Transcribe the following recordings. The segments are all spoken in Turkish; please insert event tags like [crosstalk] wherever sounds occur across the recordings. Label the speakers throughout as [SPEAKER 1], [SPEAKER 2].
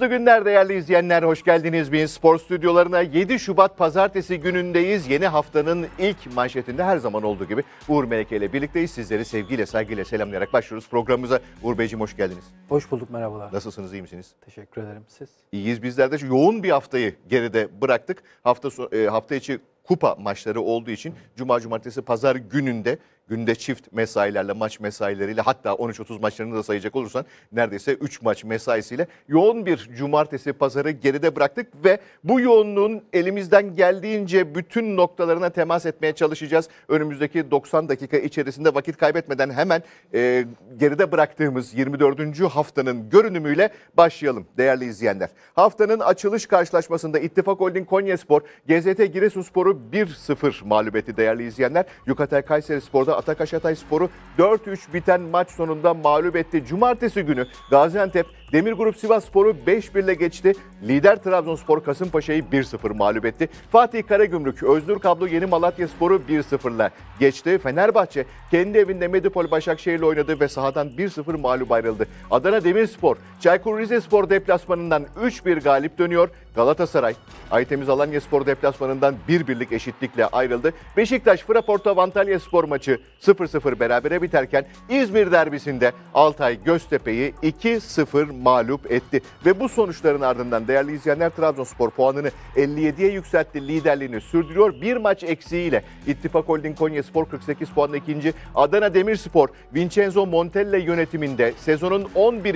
[SPEAKER 1] Mutlu günler değerli izleyenler. Hoş geldiniz Bin Spor stüdyolarına. 7 Şubat pazartesi günündeyiz. Yeni haftanın ilk manşetinde her zaman olduğu gibi Uğur Meleke ile birlikteyiz. Sizleri sevgiyle, saygıyla selamlayarak başlıyoruz programımıza. Uğur Beyciğim hoş geldiniz. Hoş bulduk, merhabalar. Nasılsınız, iyi misiniz? Teşekkür ederim, siz? İyiyiz bizler de. Yoğun bir haftayı geride bıraktık. Hafta, e, hafta içi kupa maçları olduğu için cuma cumartesi pazar gününde günde çift mesailerle, maç mesaileriyle hatta 13-30 maçlarını da sayacak olursan neredeyse 3 maç mesaisiyle yoğun bir cumartesi pazarı geride bıraktık ve bu yoğunluğun elimizden geldiğince bütün noktalarına temas etmeye çalışacağız. Önümüzdeki 90 dakika içerisinde vakit kaybetmeden hemen e, geride bıraktığımız 24. haftanın görünümüyle başlayalım değerli izleyenler. Haftanın açılış karşılaşmasında İttifak Holding Konya Spor, GZT Giresun Sporu 1-0 mağlubiyeti değerli izleyenler. Yukatel Kayseri Spor'da Atakaş Hatay Sporu 4-3 biten maç sonunda mağlup etti. Cumartesi günü Gaziantep Demir Grup Sivas Sporu 5-1 ile geçti. Lider Trabzonspor Kasımpaşa'yı 1-0 mağlup etti. Fatih Karagümrük, Özgür Kablo Yeni Malatya Sporu 1-0 ile geçti. Fenerbahçe kendi evinde Medipol Başakşehir ile oynadı ve sahadan 1-0 mağlup ayrıldı. Adana Demirspor, Çaykur Rizespor deplasmanından 3-1 galip dönüyor. Galatasaray, Aytemiz Alanya Spor deplasmanından 1-1'lik eşitlikle ayrıldı. Beşiktaş, Fraporto Antalya Spor maçı 0-0 berabere biterken İzmir derbisinde Altay Göztepe'yi 2-0 mağlup etti. Ve bu sonuçların ardından değerli izleyenler Trabzonspor puanını 57'ye yükseltti. Liderliğini sürdürüyor. Bir maç eksiğiyle İttifak Holding Konyaspor 48 puanla ikinci. Adana Demirspor Vincenzo Montella yönetiminde sezonun 11.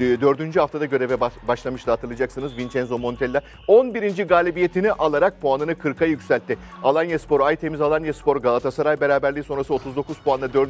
[SPEAKER 1] 4. haftada göreve başlamıştı hatırlayacaksınız. Vincenzo Montella 11. galibiyetini alarak puanını 40'a yükseltti. Alanya Spor, Aytemiz Alanya Spor, Galatasaray beraberliği sonrası 39 puanla 4.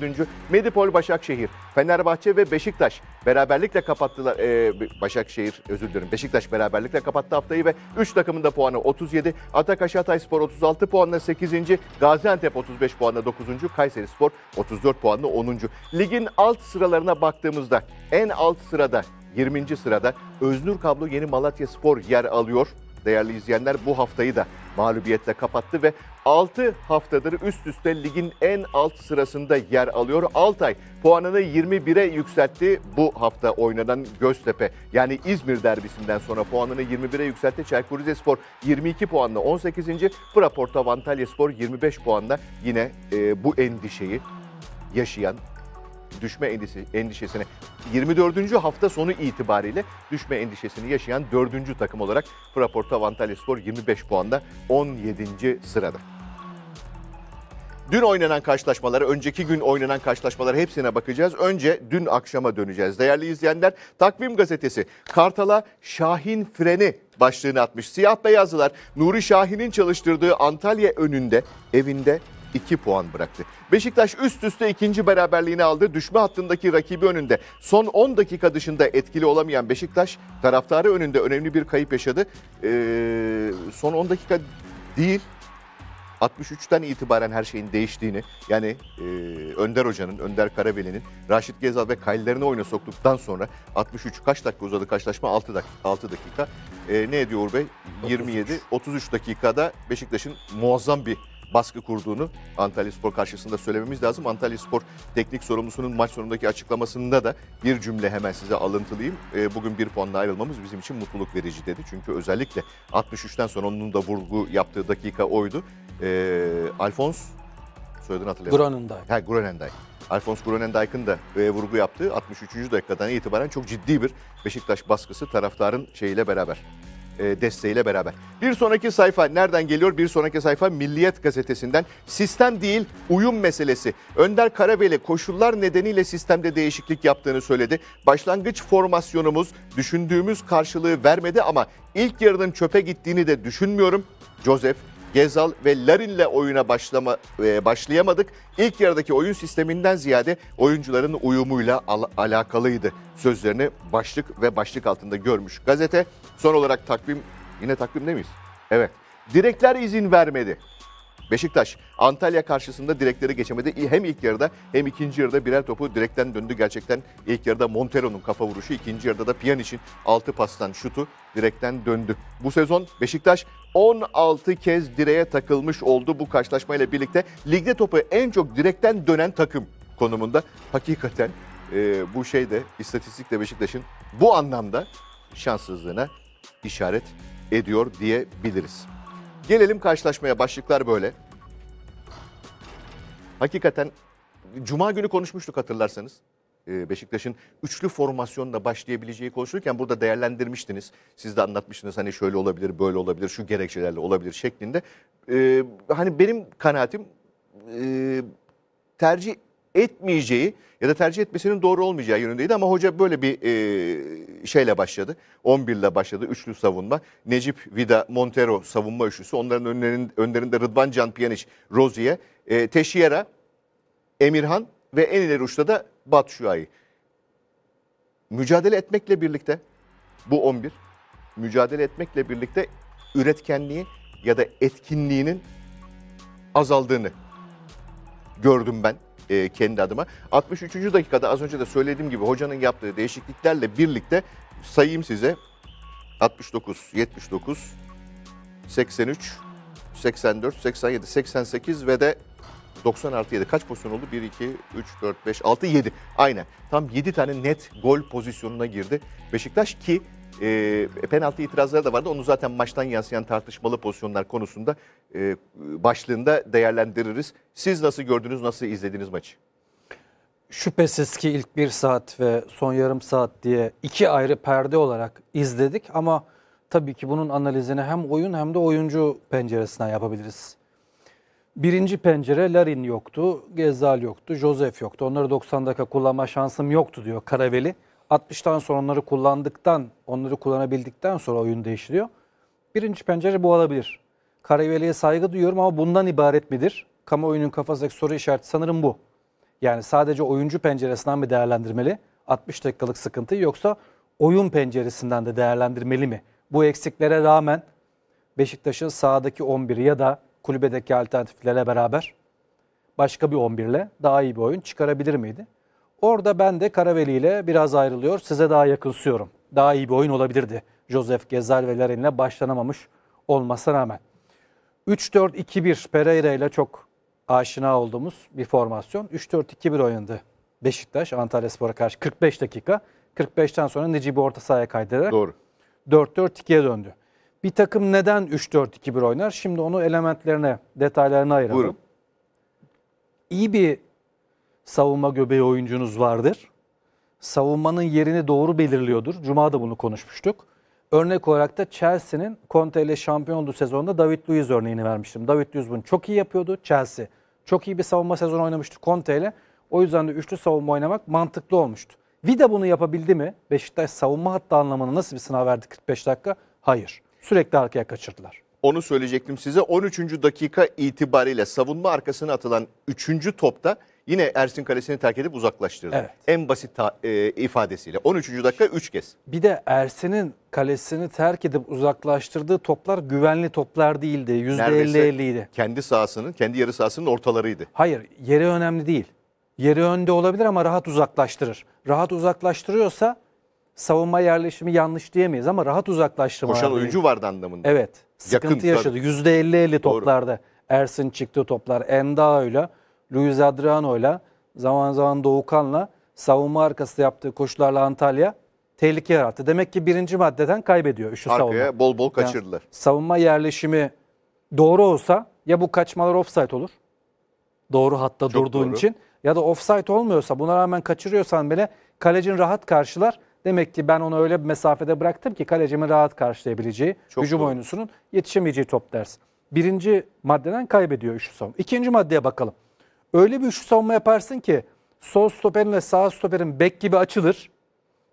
[SPEAKER 1] Medipol Başakşehir, Fenerbahçe ve Beşiktaş beraberlikle kapattılar e, Başakşehir özür dilerim Beşiktaş beraberlikle kapattı haftayı ve 3 takımın da puanı 37. Atakaş Hatayspor 36 puanla 8. Gaziantep 35 puanla 9. Kayseri Spor 34 puanla 10. Ligin alt sıralarına baktığımızda en alt sırada 20. sırada Öznür Kablo Yeni Malatya Spor yer alıyor değerli izleyenler bu haftayı da mağlubiyetle kapattı ve 6 haftadır üst üste ligin en alt sırasında yer alıyor. Altay puanını 21'e yükseltti bu hafta oynanan Göztepe. Yani İzmir derbisinden sonra puanını 21'e yükseltti. Çaykur Rizespor 22 puanla 18. Fraporta Antalyaspor 25 puanla yine e, bu endişeyi yaşayan düşme endişesini 24. hafta sonu itibariyle düşme endişesini yaşayan 4. takım olarak Fraporto Antalya Spor 25 puanda 17. sırada. Dün oynanan karşılaşmaları önceki gün oynanan karşılaşmaları hepsine bakacağız. Önce dün akşama döneceğiz. Değerli izleyenler, Takvim Gazetesi Kartal'a Şahin Freni başlığını atmış. Siyah beyazlılar Nuri Şahin'in çalıştırdığı Antalya önünde, evinde 2 puan bıraktı. Beşiktaş üst üste ikinci beraberliğini aldı. Düşme hattındaki rakibi önünde. Son 10 dakika dışında etkili olamayan Beşiktaş taraftarı önünde önemli bir kayıp yaşadı. Ee, son 10 dakika değil 63'ten itibaren her şeyin değiştiğini yani e, Önder Hoca'nın, Önder Karaveli'nin Raşit Gezal ve Kaylerini oyuna soktuktan sonra 63 kaç dakika uzadı karşılaşma 6 dakika. 6 dakika. E, ne ediyor Uğur Bey? 27 33 dakikada Beşiktaş'ın muazzam bir baskı kurduğunu Antalya Spor karşısında söylememiz lazım. Antalya Spor teknik sorumlusunun maç sonundaki açıklamasında da bir cümle hemen size alıntılayayım. E, bugün bir puanla ayrılmamız bizim için mutluluk verici dedi. Çünkü özellikle 63'ten sonra onun da vurgu yaptığı dakika oydu. E, Alfons soyadını hatırlayamadım. Grönendijk. Ha Grönendijk. Alfons Grönendijk'ın da e, vurgu yaptığı 63. dakikadan itibaren çok ciddi bir Beşiktaş baskısı taraftarın şeyiyle beraber, e, desteğiyle beraber. Bir sonraki sayfa nereden geliyor? Bir sonraki sayfa Milliyet gazetesinden. Sistem değil uyum meselesi. Önder Karabeli koşullar nedeniyle sistemde değişiklik yaptığını söyledi. Başlangıç formasyonumuz düşündüğümüz karşılığı vermedi ama ilk yarının çöpe gittiğini de düşünmüyorum. Joseph Gezal ve Larin'le oyuna başlama, e, başlayamadık. İlk yarıdaki oyun sisteminden ziyade oyuncuların uyumuyla al- alakalıydı sözlerini başlık ve başlık altında görmüş gazete. Son olarak takvim, yine takvimde miyiz? Evet. Direkler izin vermedi. Beşiktaş Antalya karşısında direkleri geçemedi. Hem ilk yarıda hem ikinci yarıda birer topu direkten döndü. Gerçekten ilk yarıda Montero'nun kafa vuruşu, ikinci yarıda da için altı pastan şutu direkten döndü. Bu sezon Beşiktaş 16 kez direğe takılmış oldu bu karşılaşmayla birlikte. Ligde topu en çok direkten dönen takım konumunda. Hakikaten e, bu şey de istatistikle Beşiktaş'ın bu anlamda şanssızlığına işaret ediyor diyebiliriz. Gelelim karşılaşmaya. Başlıklar böyle. Hakikaten Cuma günü konuşmuştuk hatırlarsanız. Ee, Beşiktaş'ın üçlü formasyonla başlayabileceği konuşurken burada değerlendirmiştiniz. Siz de anlatmıştınız hani şöyle olabilir, böyle olabilir, şu gerekçelerle olabilir şeklinde. Ee, hani benim kanaatim e, tercih etmeyeceği ya da tercih etmesinin doğru olmayacağı yönündeydi ama hoca böyle bir e, şeyle başladı. 11 ile başladı üçlü savunma. Necip, Vida, Montero savunma üçlüsü. Onların önlerinde, önlerinde Rıdvan Can Pjanic, Rozi'ye, e, Teşiyera, Emirhan ve en ileri uçta da Batu Şua'yı. Mücadele etmekle birlikte bu 11 mücadele etmekle birlikte üretkenliği ya da etkinliğinin azaldığını gördüm ben e, kendi adıma. 63. dakikada az önce de söylediğim gibi hocanın yaptığı değişikliklerle birlikte sayayım size. 69, 79, 83, 84, 87, 88 ve de 90 7. Kaç pozisyon oldu? 1, 2, 3, 4, 5, 6, 7. Aynen. Tam 7 tane net gol pozisyonuna girdi Beşiktaş ki e, penaltı itirazları da vardı. Onu zaten maçtan yansıyan tartışmalı pozisyonlar konusunda e, başlığında değerlendiririz. Siz nasıl gördünüz, nasıl izlediniz maçı?
[SPEAKER 2] Şüphesiz ki ilk bir saat ve son yarım saat diye iki ayrı perde olarak izledik ama tabii ki bunun analizini hem oyun hem de oyuncu penceresinden yapabiliriz. Birinci pencere Larin yoktu, Gezal yoktu, Josef yoktu. Onları 90 dakika kullanma şansım yoktu diyor Karaveli. 60'tan sonra onları kullandıktan, onları kullanabildikten sonra oyun değişiliyor. Birinci pencere bu olabilir. Karayveli'ye saygı duyuyorum ama bundan ibaret midir? Kamuoyunun kafasındaki soru işareti sanırım bu. Yani sadece oyuncu penceresinden mi değerlendirmeli 60 dakikalık sıkıntı yoksa oyun penceresinden de değerlendirmeli mi? Bu eksiklere rağmen Beşiktaş'ın sahadaki 11 ya da kulübedeki alternatiflere beraber başka bir 11 ile daha iyi bir oyun çıkarabilir miydi? Orada ben de Karaveli ile biraz ayrılıyor. Size daha yakınsıyorum. Daha iyi bir oyun olabilirdi. Joseph Gezal ve Larin ile başlanamamış olmasına rağmen. 3-4-2-1 Pereira ile çok aşina olduğumuz bir formasyon. 3-4-2-1 oyundu. Beşiktaş Antalya Spor'a karşı 45 dakika. 45'ten sonra Necip'i orta sahaya kaydırarak Doğru. 4-4-2'ye döndü. Bir takım neden 3-4-2-1 oynar? Şimdi onu elementlerine, detaylarına ayıralım. Buyurun. İyi bir savunma göbeği oyuncunuz vardır. Savunmanın yerini doğru belirliyordur. Cuma da bunu konuşmuştuk. Örnek olarak da Chelsea'nin Conte ile şampiyon olduğu sezonda David Luiz örneğini vermiştim. David Luiz bunu çok iyi yapıyordu. Chelsea çok iyi bir savunma sezonu oynamıştı Conte ile. O yüzden de üçlü savunma oynamak mantıklı olmuştu. Vida bunu yapabildi mi? Beşiktaş savunma hattı anlamına nasıl bir sınav verdi 45 dakika? Hayır. Sürekli arkaya kaçırdılar.
[SPEAKER 1] Onu söyleyecektim size. 13. dakika itibariyle savunma arkasına atılan 3. topta yine Ersin Kalesi'ni terk edip uzaklaştırdı. Evet. En basit ta, e, ifadesiyle 13. dakika 3 kez.
[SPEAKER 2] Bir de Ersin'in kalesini terk edip uzaklaştırdığı toplar güvenli toplar değildi. %50-50
[SPEAKER 1] idi. Kendi sahasının, kendi yarı sahasının ortalarıydı. Hayır, yeri önemli değil. Yeri önde olabilir
[SPEAKER 2] ama rahat uzaklaştırır. Rahat uzaklaştırıyorsa savunma yerleşimi yanlış diyemeyiz ama rahat uzaklaştırma. Koşan değil. oyuncu
[SPEAKER 1] vardı anlamında. Evet. Sıkıntı Yakın, yaşadı.
[SPEAKER 2] %50-50 toplarda. Ersin çıktığı toplar. Enda öyle. Luis Adriano'yla zaman zaman Doğukan'la savunma arkası yaptığı koşularla Antalya tehlike yarattı. Demek ki birinci maddeden kaybediyor üçlü Arkaya savunma. Arkaya bol
[SPEAKER 1] bol kaçırdılar. Yani
[SPEAKER 2] savunma yerleşimi doğru olsa ya bu kaçmalar offside olur. Doğru hatta Çok durduğun doğru. için. Ya da offside olmuyorsa buna rağmen kaçırıyorsan bile kalecin rahat karşılar. Demek ki ben onu öyle bir mesafede bıraktım ki kalecimin rahat karşılayabileceği, Çok hücum doğru. oyuncusunun yetişemeyeceği top ders. Birinci maddeden kaybediyor üçlü savunma. İkinci maddeye bakalım. Öyle bir üçlü savunma yaparsın ki sol stoperin ve sağ stoperin bek gibi açılır.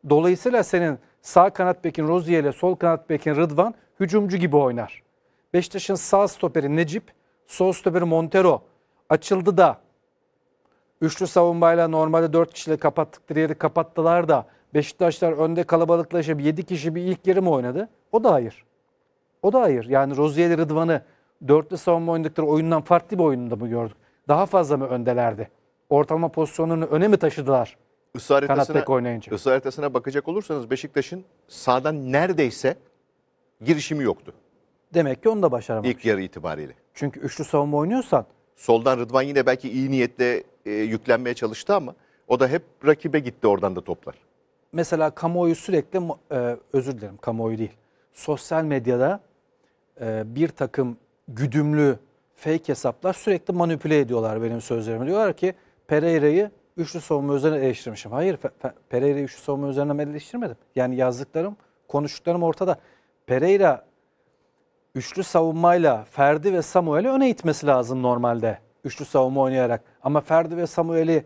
[SPEAKER 2] Dolayısıyla senin sağ kanat bekin Rozier ile sol kanat bekin Rıdvan hücumcu gibi oynar. Beşiktaş'ın sağ stoperi Necip, sol stoperi Montero açıldı da üçlü savunmayla normalde dört kişiyle kapattıkları yeri kapattılar da Beşiktaşlar önde kalabalıklaşıp 7 kişi bir ilk yarı mı oynadı? O da hayır. O da hayır. Yani Rozier ile Rıdvan'ı dörtlü savunma oynadıkları oyundan farklı bir oyunda mı gördük? daha fazla mı öndelerdi? Ortalama pozisyonunu öne mi taşıdılar?
[SPEAKER 1] Israr haritasına, oynayınca. Israr haritasına bakacak olursanız Beşiktaş'ın sağdan neredeyse girişimi yoktu. Demek ki onu da başaramamış. İlk yarı itibariyle. Çünkü üçlü savunma oynuyorsan. Soldan Rıdvan yine belki iyi niyetle e, yüklenmeye çalıştı ama o da hep rakibe gitti oradan da toplar.
[SPEAKER 2] Mesela kamuoyu sürekli, e, özür dilerim kamuoyu değil, sosyal medyada e, bir takım güdümlü fake hesaplar sürekli manipüle ediyorlar benim sözlerimi. Diyorlar ki Pereira'yı üçlü savunma üzerine eleştirmişim. Hayır Pereira'yı üçlü savunma üzerine eleştirmedim. Yani yazdıklarım, konuştuklarım ortada. Pereira üçlü savunmayla Ferdi ve Samuel'i öne itmesi lazım normalde. Üçlü savunma oynayarak. Ama Ferdi ve Samuel'i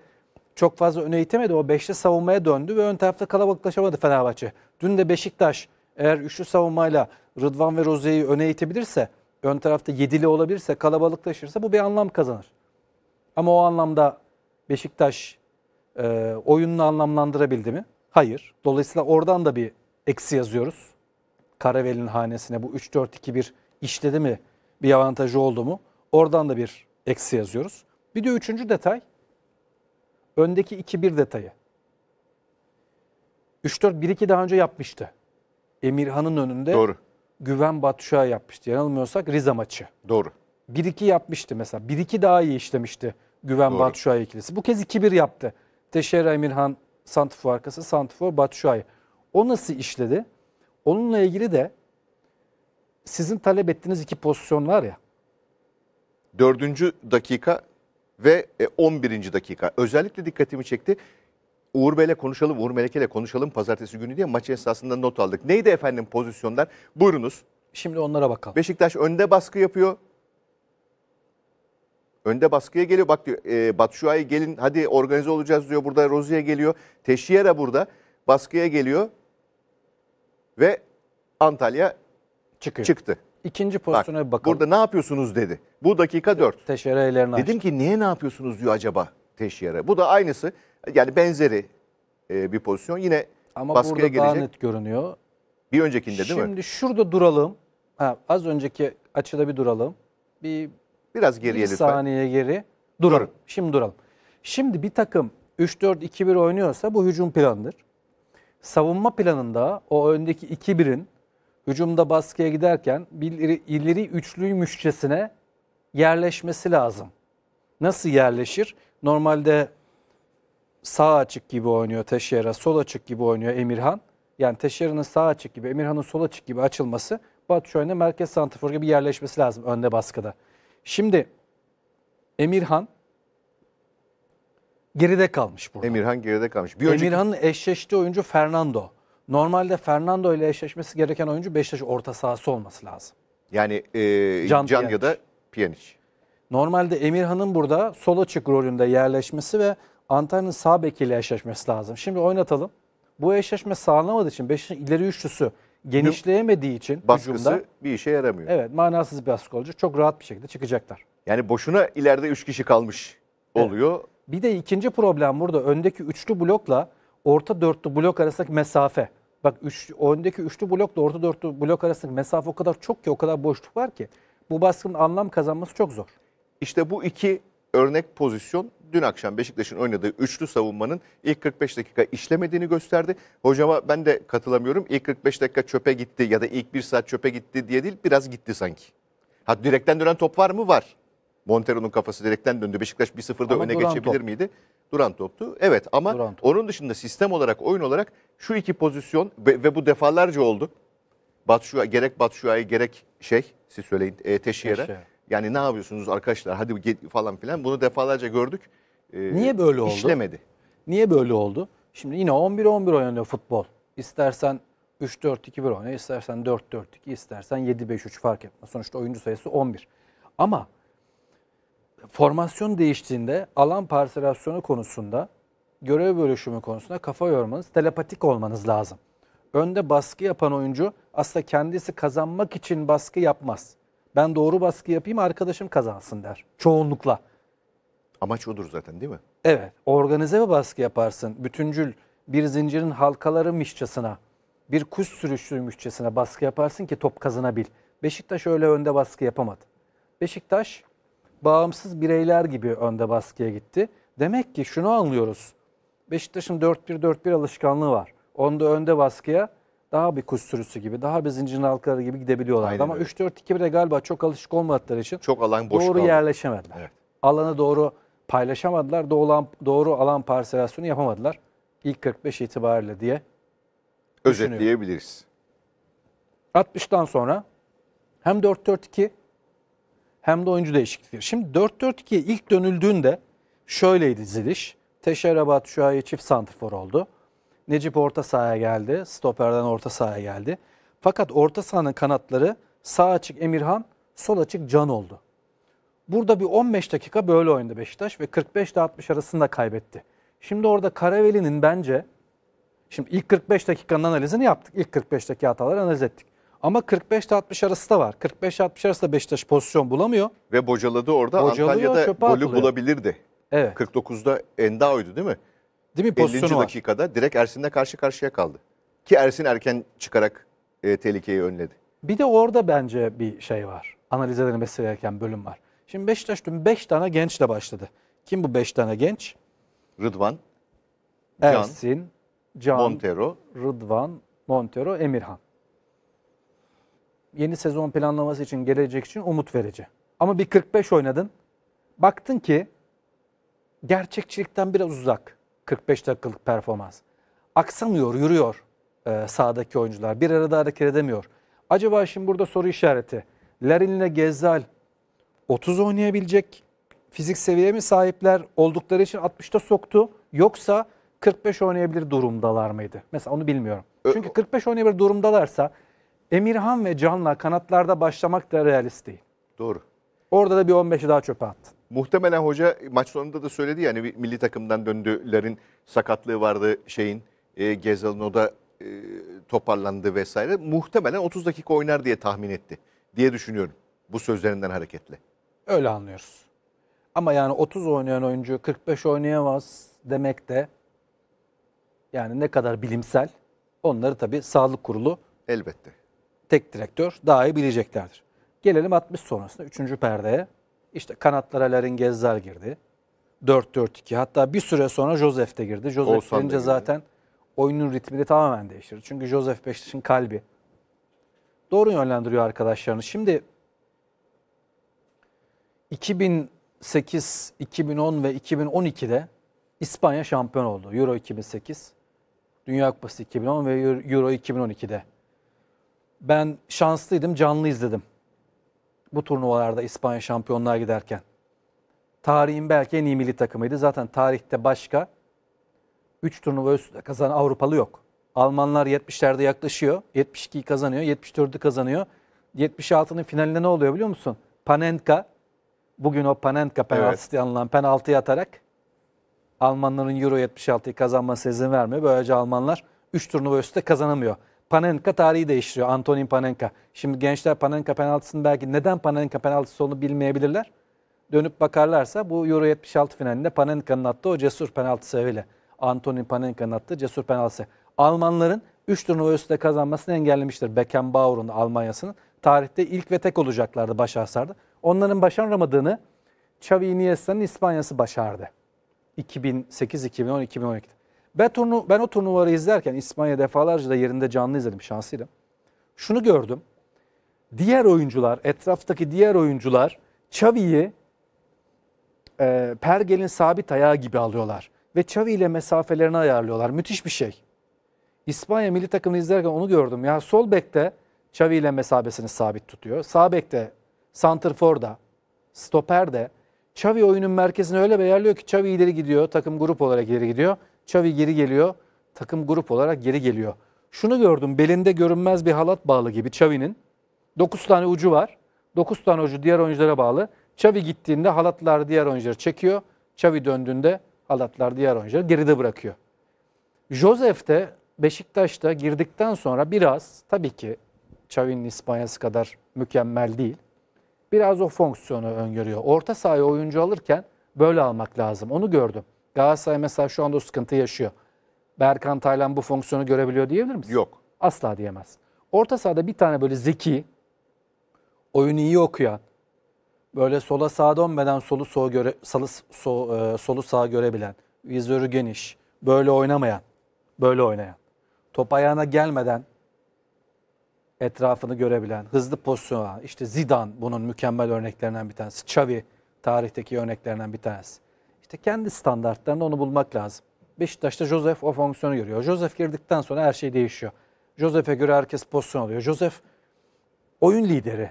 [SPEAKER 2] çok fazla öne itemedi. O beşli savunmaya döndü ve ön tarafta kalabalıklaşamadı Fenerbahçe. Dün de Beşiktaş eğer üçlü savunmayla Rıdvan ve Roze'yi öne itebilirse ön tarafta yedili olabilirse, kalabalıklaşırsa bu bir anlam kazanır. Ama o anlamda Beşiktaş e, oyununu anlamlandırabildi mi? Hayır. Dolayısıyla oradan da bir eksi yazıyoruz. Karavel'in hanesine bu 3-4-2-1 işledi mi? Bir avantajı oldu mu? Oradan da bir eksi yazıyoruz. Bir de üçüncü detay. Öndeki 2-1 detayı. 3-4-1-2 daha önce yapmıştı. Emirhan'ın önünde Doğru. Güven Batuşağı yapmıştı. Yanılmıyorsak Rize maçı. Doğru. 1-2 yapmıştı mesela. 1-2 daha iyi işlemişti Güven Doğru. Batuşay ikilisi. Bu kez 2-1 yaptı. Teşera Emirhan Santifor arkası, Santifor Batuşağı. O nasıl işledi? Onunla ilgili de sizin talep ettiğiniz iki pozisyon var ya.
[SPEAKER 1] Dördüncü dakika ve 11. E, dakika. Özellikle dikkatimi çekti. Uğur Bey'le konuşalım, Uğur Meleke'yle konuşalım pazartesi günü diye maçı esasında not aldık. Neydi efendim pozisyonlar? Buyurunuz. Şimdi onlara bakalım. Beşiktaş önde baskı yapıyor. Önde baskıya geliyor. Bak diyor e, Batshuayi gelin hadi organize olacağız diyor. Burada Rozi'ye geliyor. Teşiyera burada baskıya geliyor. Ve Antalya Çıkıyor. çıktı. İkinci pozisyona Bak, bakalım. Burada ne yapıyorsunuz dedi. Bu dakika dört. Teşhire ellerini Dedim açtı. ki niye ne yapıyorsunuz diyor acaba Teşiyere. Bu da aynısı. Yani benzeri e, bir pozisyon. Yine Ama baskıya burada daha net görünüyor. Bir öncekinde değil mi? Şimdi
[SPEAKER 2] şurada duralım. Ha, az önceki açıda bir duralım. Bir, Biraz geriye bir lütfen. saniye geri. Duralım. Durun. Şimdi duralım. Şimdi bir takım 3-4-2-1 oynuyorsa bu hücum planıdır. Savunma planında o öndeki 2-1'in hücumda baskıya giderken bir ileri, ileri üçlüymüşçesine yerleşmesi lazım. Nasıl yerleşir? Normalde sağ açık gibi oynuyor Teşyera, sol açık gibi oynuyor Emirhan. Yani Teşyera'nın sağ açık gibi, Emirhan'ın sol açık gibi açılması Batu Şöyle merkez santifor gibi yerleşmesi lazım önde baskıda. Şimdi Emirhan geride kalmış burada.
[SPEAKER 1] Emirhan geride kalmış. Bir Emirhan'ın
[SPEAKER 2] eşleştiği oyuncu Fernando. Normalde Fernando ile eşleşmesi gereken oyuncu Beşiktaş orta sahası
[SPEAKER 1] olması lazım. Yani e, Can, Can ya da Pjanic.
[SPEAKER 2] Normalde Emirhan'ın burada sol açık rolünde yerleşmesi ve Antalya'nın sağ bekiyle eşleşmesi lazım. Şimdi oynatalım. Bu eşleşme sağlanamadığı için Beşiktaş'ın ileri üçlüsü genişleyemediği için baskısı hücumda,
[SPEAKER 1] bir işe yaramıyor.
[SPEAKER 2] Evet manasız bir baskı olacak. Çok rahat bir şekilde çıkacaklar.
[SPEAKER 1] Yani boşuna ileride üç kişi kalmış oluyor. Evet.
[SPEAKER 2] Bir de ikinci problem burada öndeki üçlü blokla orta dörtlü blok arasındaki mesafe. Bak üç, öndeki üçlü blokla orta dörtlü blok arasındaki mesafe o kadar çok ki o kadar boşluk var ki bu baskının anlam kazanması çok zor.
[SPEAKER 1] İşte bu iki örnek pozisyon dün akşam Beşiktaş'ın oynadığı üçlü savunmanın ilk 45 dakika işlemediğini gösterdi. Hocama ben de katılamıyorum. İlk 45 dakika çöpe gitti ya da ilk bir saat çöpe gitti diye değil biraz gitti sanki. Ha direkten dönen top var mı? Var. Montero'nun kafası direkten döndü. Beşiktaş 1-0'da öne geçebilir top. miydi? Duran toptu. Evet ama Duran top. onun dışında sistem olarak, oyun olarak şu iki pozisyon ve, ve bu defalarca oldu. Batşua, gerek Batşua'yı gerek şey siz söyleyin e, Teşhir'e. Teşhir. Yani ne yapıyorsunuz arkadaşlar hadi git falan filan bunu defalarca gördük. E, Niye böyle oldu? İşlemedi.
[SPEAKER 2] Niye böyle oldu? Şimdi yine 11-11 oynanıyor futbol. İstersen 3-4-2-1 oyna, istersen 4-4-2, istersen 7-5-3 fark etmez. Sonuçta oyuncu sayısı 11. Ama formasyon değiştiğinde alan parselasyonu konusunda, görev bölüşümü konusunda kafa yormanız, telepatik olmanız lazım. Önde baskı yapan oyuncu aslında kendisi kazanmak için baskı yapmaz. Ben doğru baskı yapayım arkadaşım kazansın der çoğunlukla.
[SPEAKER 1] Amaç odur zaten değil mi?
[SPEAKER 2] Evet organize bir baskı yaparsın. Bütüncül bir zincirin halkaları mişçasına bir kuş sürüşüymüşçesine baskı yaparsın ki top kazanabil. Beşiktaş öyle önde baskı yapamadı. Beşiktaş bağımsız bireyler gibi önde baskıya gitti. Demek ki şunu anlıyoruz. Beşiktaş'ın 4-1-4-1 alışkanlığı var. Onda önde baskıya daha bir kuş gibi, daha bir zincir halkaları gibi gidebiliyorlardı. Aynen Ama 3-4-2-1'e galiba çok alışık olmadıkları için çok alan boş doğru kaldı. yerleşemediler. Evet. Alanı doğru paylaşamadılar, doğru doğru alan parselasyonu yapamadılar. İlk 45 itibariyle diye özetleyebiliriz. 60'tan sonra hem 4-4-2 hem de oyuncu değişiklikleri. Şimdi 4-4-2'ye ilk dönüldüğünde şöyleydi ziliş. Teşerabat şu Şua'ya çift santrfor oldu. Necip orta sahaya geldi. Stoperden orta sahaya geldi. Fakat orta sahanın kanatları sağ açık Emirhan, sol açık Can oldu. Burada bir 15 dakika böyle oynadı Beşiktaş ve 45 ile 60 arasında kaybetti. Şimdi orada Karaveli'nin bence şimdi ilk 45 dakikanın analizini yaptık. İlk 45 dakika hataları analiz ettik. Ama 45 ile 60 arası da var. 45 ile 60 arası da Beşiktaş pozisyon bulamıyor.
[SPEAKER 1] Ve bocaladı orada Bocalıyor, Antalya'da golü atılıyor. bulabilirdi. Evet. 49'da Endao'ydu değil mi? Değil mi? 50. Pozisyonu var. dakikada direkt Ersin'le karşı karşıya kaldı. Ki Ersin erken çıkarak e, tehlikeyi önledi. Bir de
[SPEAKER 2] orada bence bir şey var. Analiz edilmesi gereken bölüm var. Şimdi Beşiktaş dün 5 tane gençle başladı. Kim bu 5 tane genç?
[SPEAKER 1] Rıdvan, Can, Ersin,
[SPEAKER 2] Can, Montero. Rıdvan, Montero, Emirhan. Yeni sezon planlaması için gelecek için umut verici. Ama bir 45 oynadın. Baktın ki gerçekçilikten biraz uzak. 45 dakikalık performans. Aksamıyor, yürüyor e, sahadaki oyuncular. Bir arada hareket edemiyor. Acaba şimdi burada soru işareti. Larin'le Gezzal 30 oynayabilecek fizik seviyeye mi sahipler? Oldukları için 60'ta soktu. Yoksa 45 oynayabilir durumdalar mıydı? Mesela onu bilmiyorum. Çünkü 45 oynayabilir durumdalarsa Emirhan ve Can'la kanatlarda başlamak da realist değil. Doğru. Orada da bir 15'i daha çöpe attın.
[SPEAKER 1] Muhtemelen hoca maç sonunda da söyledi yani ya, hani milli takımdan döndülerin sakatlığı vardı şeyin e, Gezal'ın o da e, toparlandı vesaire. Muhtemelen 30 dakika oynar diye tahmin etti diye düşünüyorum bu sözlerinden hareketle.
[SPEAKER 2] Öyle anlıyoruz. Ama yani 30 oynayan oyuncu 45 oynayamaz demek de yani ne kadar bilimsel onları tabii sağlık kurulu elbette tek direktör daha iyi bileceklerdir. Gelelim 60 sonrasında 3. perdeye. İşte kanatlara Larin Gezzal girdi. 4-4-2 hatta bir süre sonra Josef de girdi. Josef Olsan girince zaten oyunun ritmini tamamen değiştirdi. Çünkü Josef Beşiktaş'ın kalbi. Doğru yönlendiriyor arkadaşlarını. Şimdi 2008, 2010 ve 2012'de İspanya şampiyon oldu. Euro 2008, Dünya Kupası 2010 ve Euro 2012'de. Ben şanslıydım, canlı izledim bu turnuvalarda İspanya şampiyonluğa giderken. Tarihin belki en iyi milli takımıydı. Zaten tarihte başka 3 turnuva üst kazanan Avrupalı yok. Almanlar 70'lerde yaklaşıyor. 72'yi kazanıyor, 74'ü kazanıyor. 76'nın finalinde ne oluyor biliyor musun? Panenka, bugün o Panenka penaltısı evet. anılan penaltıyı atarak Almanların Euro 76'yı kazanmasına izin vermiyor. Böylece Almanlar 3 turnuva üstte kazanamıyor. Panenka tarihi değiştiriyor. Antonin Panenka. Şimdi gençler Panenka penaltısını belki neden Panenka penaltısı olduğunu bilmeyebilirler. Dönüp bakarlarsa bu Euro 76 finalinde Panenka'nın attığı o cesur penaltı sebebiyle. Antonin Panenka'nın attığı cesur penaltısı. Almanların 3 turnuva üstte kazanmasını engellemiştir Beckenbauer'un Almanya'sının. Tarihte ilk ve tek olacaklardı başarsalardı. Onların başaramadığını Xavi Iniesta'nın İspanya'sı başardı. 2008, 2010, 2012'de. Ben, turnu, ben o turnuvarı izlerken İspanya defalarca da yerinde canlı izledim şansıyla. Şunu gördüm. Diğer oyuncular, etraftaki diğer oyuncular Xavi'yi e, Pergel'in sabit ayağı gibi alıyorlar. Ve Xavi ile mesafelerini ayarlıyorlar. Müthiş bir şey. İspanya milli takımını izlerken onu gördüm. Ya sol bekte Xavi ile mesabesini sabit tutuyor. Sağ bekte Santrfor da, stoper de Xavi oyunun merkezini öyle bir yerliyor ki Xavi ileri gidiyor. Takım grup olarak ileri gidiyor. Xavi geri geliyor. Takım grup olarak geri geliyor. Şunu gördüm. Belinde görünmez bir halat bağlı gibi Xavi'nin. 9 tane ucu var. 9 tane ucu diğer oyunculara bağlı. Xavi gittiğinde halatlar diğer oyuncuları çekiyor. Xavi döndüğünde halatlar diğer oyuncuları geride bırakıyor. Josef de Beşiktaş'ta girdikten sonra biraz tabii ki Xavi'nin İspanyası kadar mükemmel değil. Biraz o fonksiyonu öngörüyor. Orta sahaya oyuncu alırken böyle almak lazım. Onu gördüm. Galatasaray mesela şu anda o sıkıntı yaşıyor. Berkan Taylan bu fonksiyonu görebiliyor diyebilir misin? Yok. Asla diyemez. Orta sahada bir tane böyle zeki, oyunu iyi okuyan, böyle sola sağa dönmeden solu soğu göre, salı, so, e, solu sağa görebilen, vizörü geniş, böyle oynamayan, böyle oynayan, top ayağına gelmeden etrafını görebilen, hızlı pozisyona, işte Zidane bunun mükemmel örneklerinden bir tanesi, Xavi tarihteki örneklerinden bir tanesi. İşte kendi standartlarında onu bulmak lazım. Beşiktaş'ta Josef o fonksiyonu görüyor. Josef girdikten sonra her şey değişiyor. Josef'e göre herkes pozisyon alıyor. Josef oyun lideri.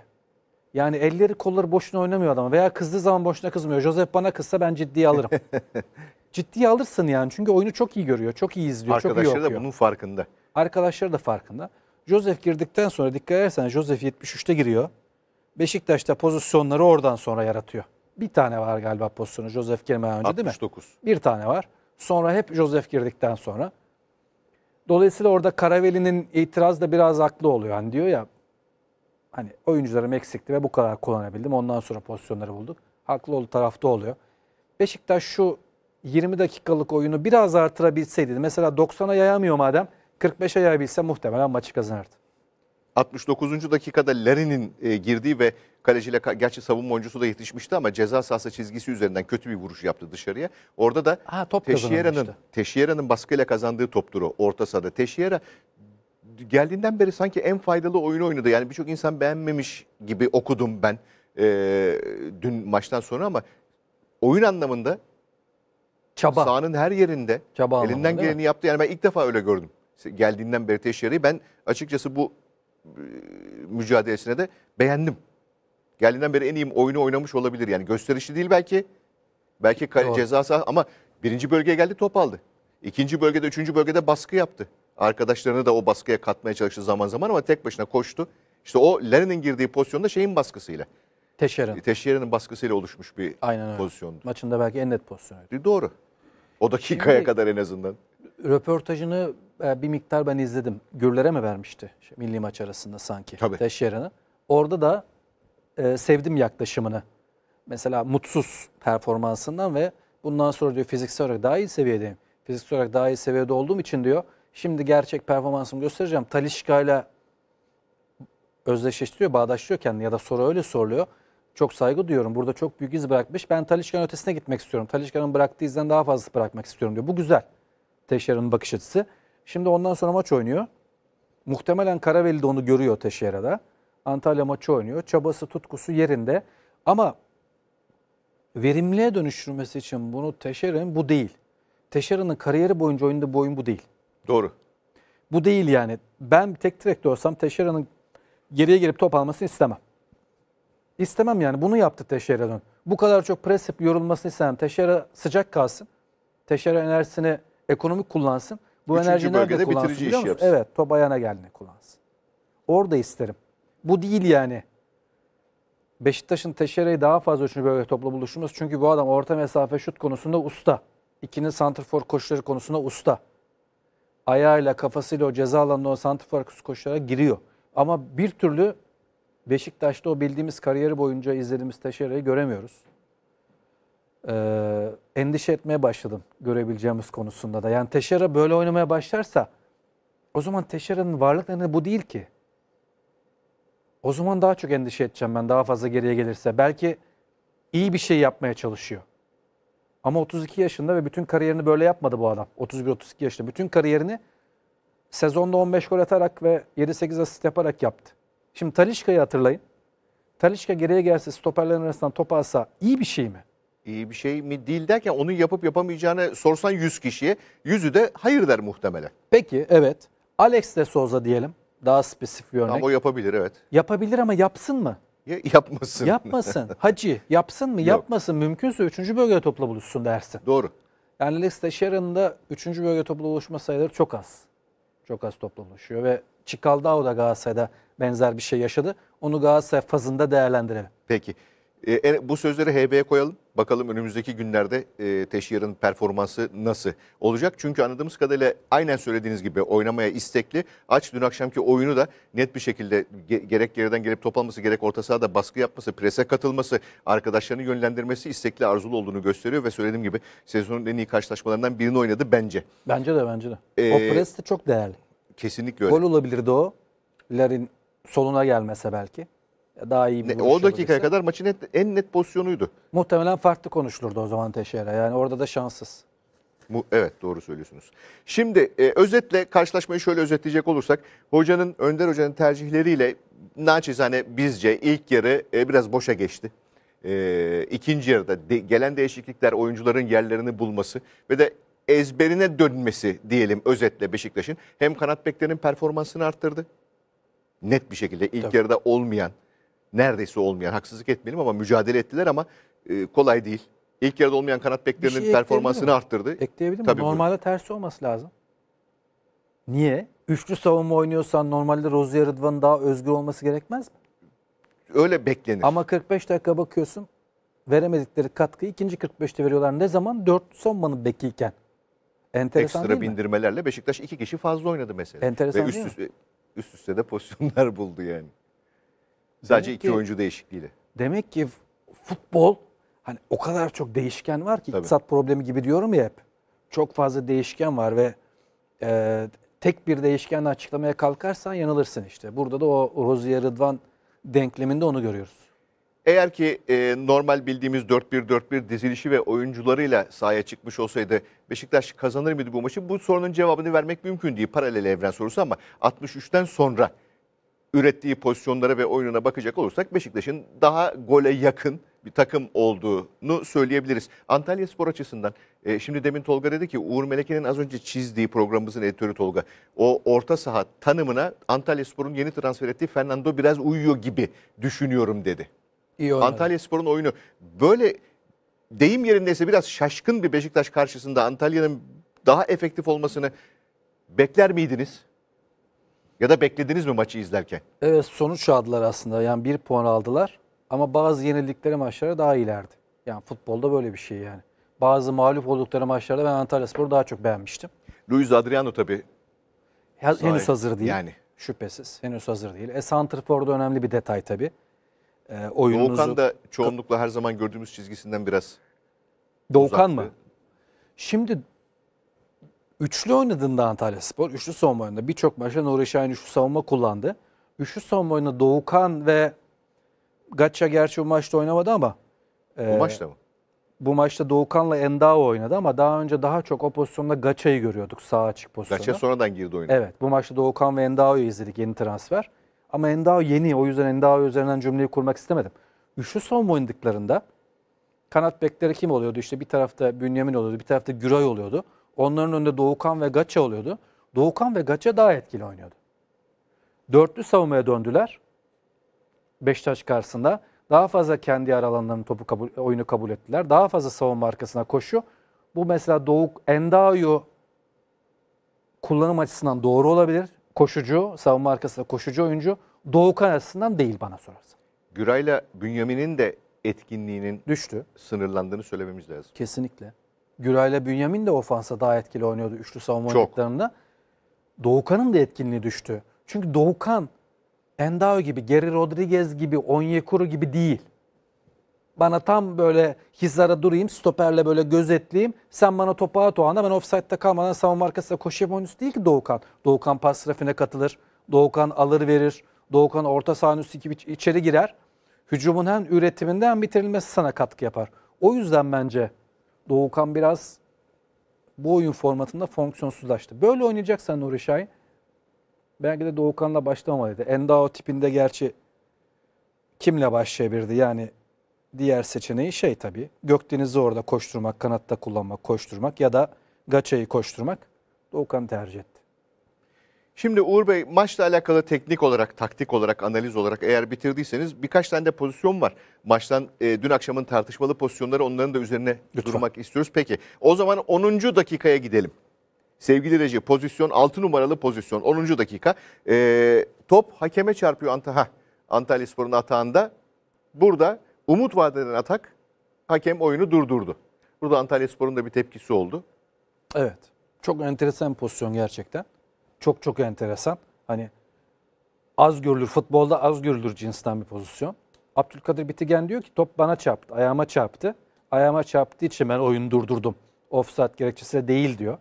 [SPEAKER 2] Yani elleri kolları boşuna oynamıyor adam veya kızdığı zaman boşuna kızmıyor. Josef bana kızsa ben ciddiye alırım. [laughs] ciddiye alırsın yani çünkü oyunu çok iyi görüyor, çok iyi izliyor, Arkadaşları çok iyi okuyor. da
[SPEAKER 1] bunun farkında.
[SPEAKER 2] Arkadaşları da farkında. Josef girdikten sonra dikkat edersen Josef 73'te giriyor. Beşiktaş'ta pozisyonları oradan sonra yaratıyor bir tane var galiba pozisyonu Joseph girmeden önce 69. değil mi? 69. Bir tane var. Sonra hep Joseph girdikten sonra. Dolayısıyla orada Karaveli'nin itiraz da biraz haklı oluyor. Hani diyor ya hani oyuncularım eksikti ve bu kadar kullanabildim. Ondan sonra pozisyonları bulduk. Haklı olduğu tarafta oluyor. Beşiktaş şu 20 dakikalık oyunu biraz artırabilseydi. Mesela 90'a yayamıyor madem 45'e yayabilse muhtemelen maçı kazanırdı.
[SPEAKER 1] 69. dakikada Larin'in e, girdiği ve kaleciyle gerçi savunma oyuncusu da yetişmişti ama ceza sahası çizgisi üzerinden kötü bir vuruş yaptı dışarıya. Orada da Teşiyera'nın Teşiyera'nın baskıyla kazandığı toptur o orta sahada. Teşiyera geldiğinden beri sanki en faydalı oyunu oynadı. Yani birçok insan beğenmemiş gibi okudum ben e, dün maçtan sonra ama oyun anlamında Çaba. sahanın her yerinde Çaba elinden geleni mi? yaptı. Yani ben ilk defa öyle gördüm. Geldiğinden beri Teşiyera'yı ben açıkçası bu mücadelesine de beğendim. Geldiğinden beri en iyi oyunu oynamış olabilir. Yani gösterişli değil belki. Belki Doğru. ceza ama birinci bölgeye geldi top aldı. İkinci bölgede, üçüncü bölgede baskı yaptı. Arkadaşlarını da o baskıya katmaya çalıştı zaman zaman ama tek başına koştu. İşte o Lerin'in girdiği pozisyonda şeyin baskısıyla. Teşer'in. teşerinin baskısıyla oluşmuş bir Aynen öyle. pozisyondu. Maçında
[SPEAKER 2] belki en net pozisyonuydu.
[SPEAKER 1] E, doğru. O dakikaya Şimdi, kadar en azından.
[SPEAKER 2] Röportajını e, bir miktar ben izledim. Gürlere mi vermişti milli maç arasında sanki Tabii. Teşyeren'e? Orada da e, sevdim yaklaşımını. Mesela mutsuz performansından ve bundan sonra diyor fiziksel olarak daha iyi seviyedeyim. Fiziksel olarak daha iyi seviyede olduğum için diyor şimdi gerçek performansımı göstereceğim. Talişka ile özdeşleştiriyor, bağdaşlıyor kendini ya da soru öyle soruluyor. Çok saygı duyuyorum. Burada çok büyük iz bırakmış. Ben Talişka'nın ötesine gitmek istiyorum. Talişka'nın bıraktığı izden daha fazla bırakmak istiyorum diyor. Bu güzel. Teşer'in bakış açısı. Şimdi ondan sonra maç oynuyor. Muhtemelen Karaveli de onu görüyor Teşera'da. Antalya maçı oynuyor. Çabası, tutkusu yerinde. Ama verimliğe dönüştürmesi için bunu Teşera'nın bu değil. Teşera'nın kariyeri boyunca oyunda bu oyun bu değil. Doğru. Bu değil yani. Ben tek direkt olsam Teşera'nın geriye gelip top almasını istemem. İstemem yani. Bunu yaptı Teşera'nın. Bu kadar çok pres yapıp yorulmasını istemem. Teşera sıcak kalsın. Teşera enerjisini ekonomik kullansın. Bu enerji nerede kullansın biliyor musun? Evet Tobayan'a gelene kullansın. Orada isterim. Bu değil yani. Beşiktaş'ın Teşere'yi daha fazla üçüncü bölge topla buluşturması. Çünkü bu adam orta mesafe şut konusunda usta. İkinin santrfor koşuları konusunda usta. Ayağıyla kafasıyla o ceza alanında o santrfor koşulara giriyor. Ama bir türlü Beşiktaş'ta o bildiğimiz kariyeri boyunca izlediğimiz Teşere'yi göremiyoruz e, endişe etmeye başladım görebileceğimiz konusunda da. Yani Teşera böyle oynamaya başlarsa o zaman Teşera'nın varlık nedeni bu değil ki. O zaman daha çok endişe edeceğim ben daha fazla geriye gelirse. Belki iyi bir şey yapmaya çalışıyor. Ama 32 yaşında ve bütün kariyerini böyle yapmadı bu adam. 31-32 yaşında. Bütün kariyerini sezonda 15 gol atarak ve 7-8 asist yaparak yaptı. Şimdi Talişka'yı hatırlayın.
[SPEAKER 1] Talişka geriye gelse stoperlerin arasından top alsa iyi bir şey mi? iyi ee, bir şey mi değil derken onu yapıp yapamayacağını sorsan 100 kişiye yüzü de hayır der muhtemelen. Peki evet. Alex de Souza diyelim. Daha spesifik bir örnek. Ama o yapabilir evet. Yapabilir ama
[SPEAKER 2] yapsın mı? Ya, yapmasın. Yapmasın. [laughs] Hacı yapsın mı? Yok. Yapmasın. Mümkünse 3. bölge topla buluşsun dersin. Doğru. Yani Alex Teixeira'nın 3. bölge topla buluşma sayıları çok az. Çok az topla buluşuyor ve Çikaldao da Galatasaray'da benzer bir şey yaşadı. Onu Galatasaray fazında değerlendirelim.
[SPEAKER 1] Peki. E, bu sözleri HB'ye koyalım. Bakalım önümüzdeki günlerde e, Teşyer'in performansı nasıl olacak? Çünkü anladığımız kadarıyla aynen söylediğiniz gibi oynamaya istekli. Aç dün akşamki oyunu da net bir şekilde ge gerek geriden gelip top gerek orta sahada baskı yapması, prese katılması, arkadaşlarını yönlendirmesi istekli, arzulu olduğunu gösteriyor. Ve söylediğim gibi sezonun en iyi karşılaşmalarından birini oynadı bence.
[SPEAKER 2] Bence de bence de. Ee, o pres de çok değerli.
[SPEAKER 1] Kesinlikle öyle. Gol
[SPEAKER 2] olabilirdi o. Larin soluna gelmese belki
[SPEAKER 1] daha iyi bir ne, O dakikaya kadar maçın net, en net pozisyonuydu. Muhtemelen farklı konuşulurdu o zaman Teşehir'e. Yani orada da şanssız. Mu, evet doğru söylüyorsunuz. Şimdi e, özetle karşılaşmayı şöyle özetleyecek olursak hocanın Önder Hoca'nın tercihleriyle naçizane bizce ilk yarı e, biraz boşa geçti. E, ikinci yarıda de, gelen değişiklikler oyuncuların yerlerini bulması ve de ezberine dönmesi diyelim özetle Beşiktaş'ın hem kanat beklerinin performansını arttırdı. Net bir şekilde ilk Tabii. yarıda olmayan neredeyse olmayan haksızlık etmeyelim ama mücadele ettiler ama e, kolay değil. İlk yarıda olmayan kanat şey beklerinin şey performansını mi? arttırdı. Ekleyebilir miyim? Normalde
[SPEAKER 2] buyurun. tersi olması lazım. Niye? Üçlü savunma oynuyorsan normalde Rozier Rıdvan'ın daha özgür olması gerekmez mi? Öyle beklenir. Ama 45 dakika bakıyorsun veremedikleri katkıyı ikinci 45'te veriyorlar. Ne zaman? 4 sonmanın bekiyken. Enteresan Ekstra
[SPEAKER 1] bindirmelerle mi? Beşiktaş iki kişi fazla oynadı mesela. Enteresan Ve üst, üste, üst üste de [laughs] pozisyonlar buldu yani.
[SPEAKER 2] Sadece demek iki ki, oyuncu değişikliğiyle. Demek ki futbol hani o kadar çok değişken var ki Tabii. iktisat problemi gibi diyorum ya hep. Çok fazla değişken var ve e, tek bir değişkenle açıklamaya kalkarsan yanılırsın işte. Burada da o Rozier Rıdvan denkleminde onu görüyoruz.
[SPEAKER 1] Eğer ki e, normal bildiğimiz 4-1-4-1 dizilişi ve oyuncularıyla sahaya çıkmış olsaydı Beşiktaş kazanır mıydı bu maçı? Bu sorunun cevabını vermek mümkün değil. Paralel evren sorusu ama 63'ten sonra ürettiği pozisyonlara ve oyununa bakacak olursak Beşiktaş'ın daha gole yakın bir takım olduğunu söyleyebiliriz. Antalya Spor açısından e, şimdi demin Tolga dedi ki Uğur Meleke'nin az önce çizdiği programımızın editörü Tolga. O orta saha tanımına Antalya Spor'un yeni transfer ettiği Fernando biraz uyuyor gibi düşünüyorum dedi. İyi Antalya Spor'un oyunu böyle deyim yerindeyse biraz şaşkın bir Beşiktaş karşısında Antalya'nın daha efektif olmasını bekler miydiniz? Ya da beklediniz mi maçı izlerken?
[SPEAKER 2] Evet sonuç aldılar aslında. Yani bir puan aldılar. Ama bazı yenildikleri maçlara daha ilerdi. Yani futbolda böyle bir şey yani. Bazı mağlup oldukları maçlarda ben Antalya Spor'u daha çok beğenmiştim.
[SPEAKER 1] Luis Adriano tabii. Ya, Sahi. henüz hazır değil. Yani.
[SPEAKER 2] Şüphesiz. Henüz hazır değil. E, Santrfor'da önemli bir detay tabii. E, oyununuzu... Doğukan da çoğunlukla
[SPEAKER 1] her zaman gördüğümüz çizgisinden biraz
[SPEAKER 2] Doğukan uzaktı. mı? Şimdi Üçlü oynadığında Antalya Spor, üçlü savunma oyunda birçok maçta Nuri Şahin üçlü savunma kullandı. Üçlü savunma oyunda Doğukan ve Gatça gerçi bu maçta oynamadı ama. Bu e, maçta mı? Bu maçta Doğukan'la Endao oynadı ama daha önce daha çok o pozisyonda Gaça'yı görüyorduk sağ açık pozisyonda. Gaça
[SPEAKER 1] sonradan girdi oyuna. Evet
[SPEAKER 2] bu maçta Doğukan ve Endao'yu izledik yeni transfer. Ama Endao yeni o yüzden Endao üzerinden cümleyi kurmak istemedim. Üçlü savunma oynadıklarında kanat bekleri kim oluyordu? İşte bir tarafta Bünyamin oluyordu, bir tarafta Güray oluyordu. Onların önünde Doğukan ve Gaça oluyordu. Doğukan ve Gaça daha etkili oynuyordu. Dörtlü savunmaya döndüler. Beşiktaş karşısında. Daha fazla kendi aralarının topu kabul, oyunu kabul ettiler. Daha fazla savunma arkasına koşu. Bu mesela Doğuk Endayo kullanım açısından doğru olabilir. Koşucu, savunma arkasında koşucu oyuncu. Doğukan açısından değil bana sorarsan.
[SPEAKER 1] Güray'la Bünyamin'in de etkinliğinin düştü. Sınırlandığını söylememiz lazım.
[SPEAKER 2] Kesinlikle. Güray'la Bünyamin de ofansa daha etkili oynuyordu üçlü savunma Çok. Doğukan'ın da etkinliği düştü. Çünkü Doğukan Endao gibi, Geri Rodriguez gibi, Onyekuru gibi değil. Bana tam böyle hizara durayım, stoperle böyle gözetleyeyim. Sen bana topu at o anda ben offside'da kalmadan savunma arkasına koşayım oyuncusu değil ki Doğukan. Doğukan pas trafine katılır. Doğukan alır verir. Doğukan orta sahanın üstü gibi içeri girer. Hücumun hem üretiminde hem bitirilmesi sana katkı yapar. O yüzden bence Doğukan biraz bu oyun formatında fonksiyonsuzlaştı. Böyle oynayacaksan Nuri Şahin belki de Doğukan'la başlamalıydı. Endao tipinde gerçi kimle başlayabilirdi? Yani diğer seçeneği şey tabii. Gökdeniz'i orada koşturmak, kanatta kullanmak, koşturmak ya da Gaça'yı koşturmak. Doğukan tercih etti.
[SPEAKER 1] Şimdi Uğur Bey maçla alakalı teknik olarak, taktik olarak, analiz olarak eğer bitirdiyseniz birkaç tane de pozisyon var. Maçtan e, dün akşamın tartışmalı pozisyonları onların da üzerine Lütfen. durmak istiyoruz. Peki o zaman 10. dakikaya gidelim. Sevgili Reji pozisyon 6 numaralı pozisyon 10. dakika. E, top hakeme çarpıyor Antaha. Antalya Spor'un atağında. Burada umut vadeden atak hakem oyunu durdurdu. Burada Antalya Spor'un da bir tepkisi oldu.
[SPEAKER 2] Evet. Çok enteresan pozisyon gerçekten. Çok çok enteresan. Hani
[SPEAKER 1] az görülür, futbolda az görülür cinsten bir pozisyon.
[SPEAKER 2] Abdülkadir Bitigen diyor ki top bana çarptı, ayağıma çarptı. Ayağıma çarptığı için ben oyunu durdurdum. Offside gerekçesi de değil diyor.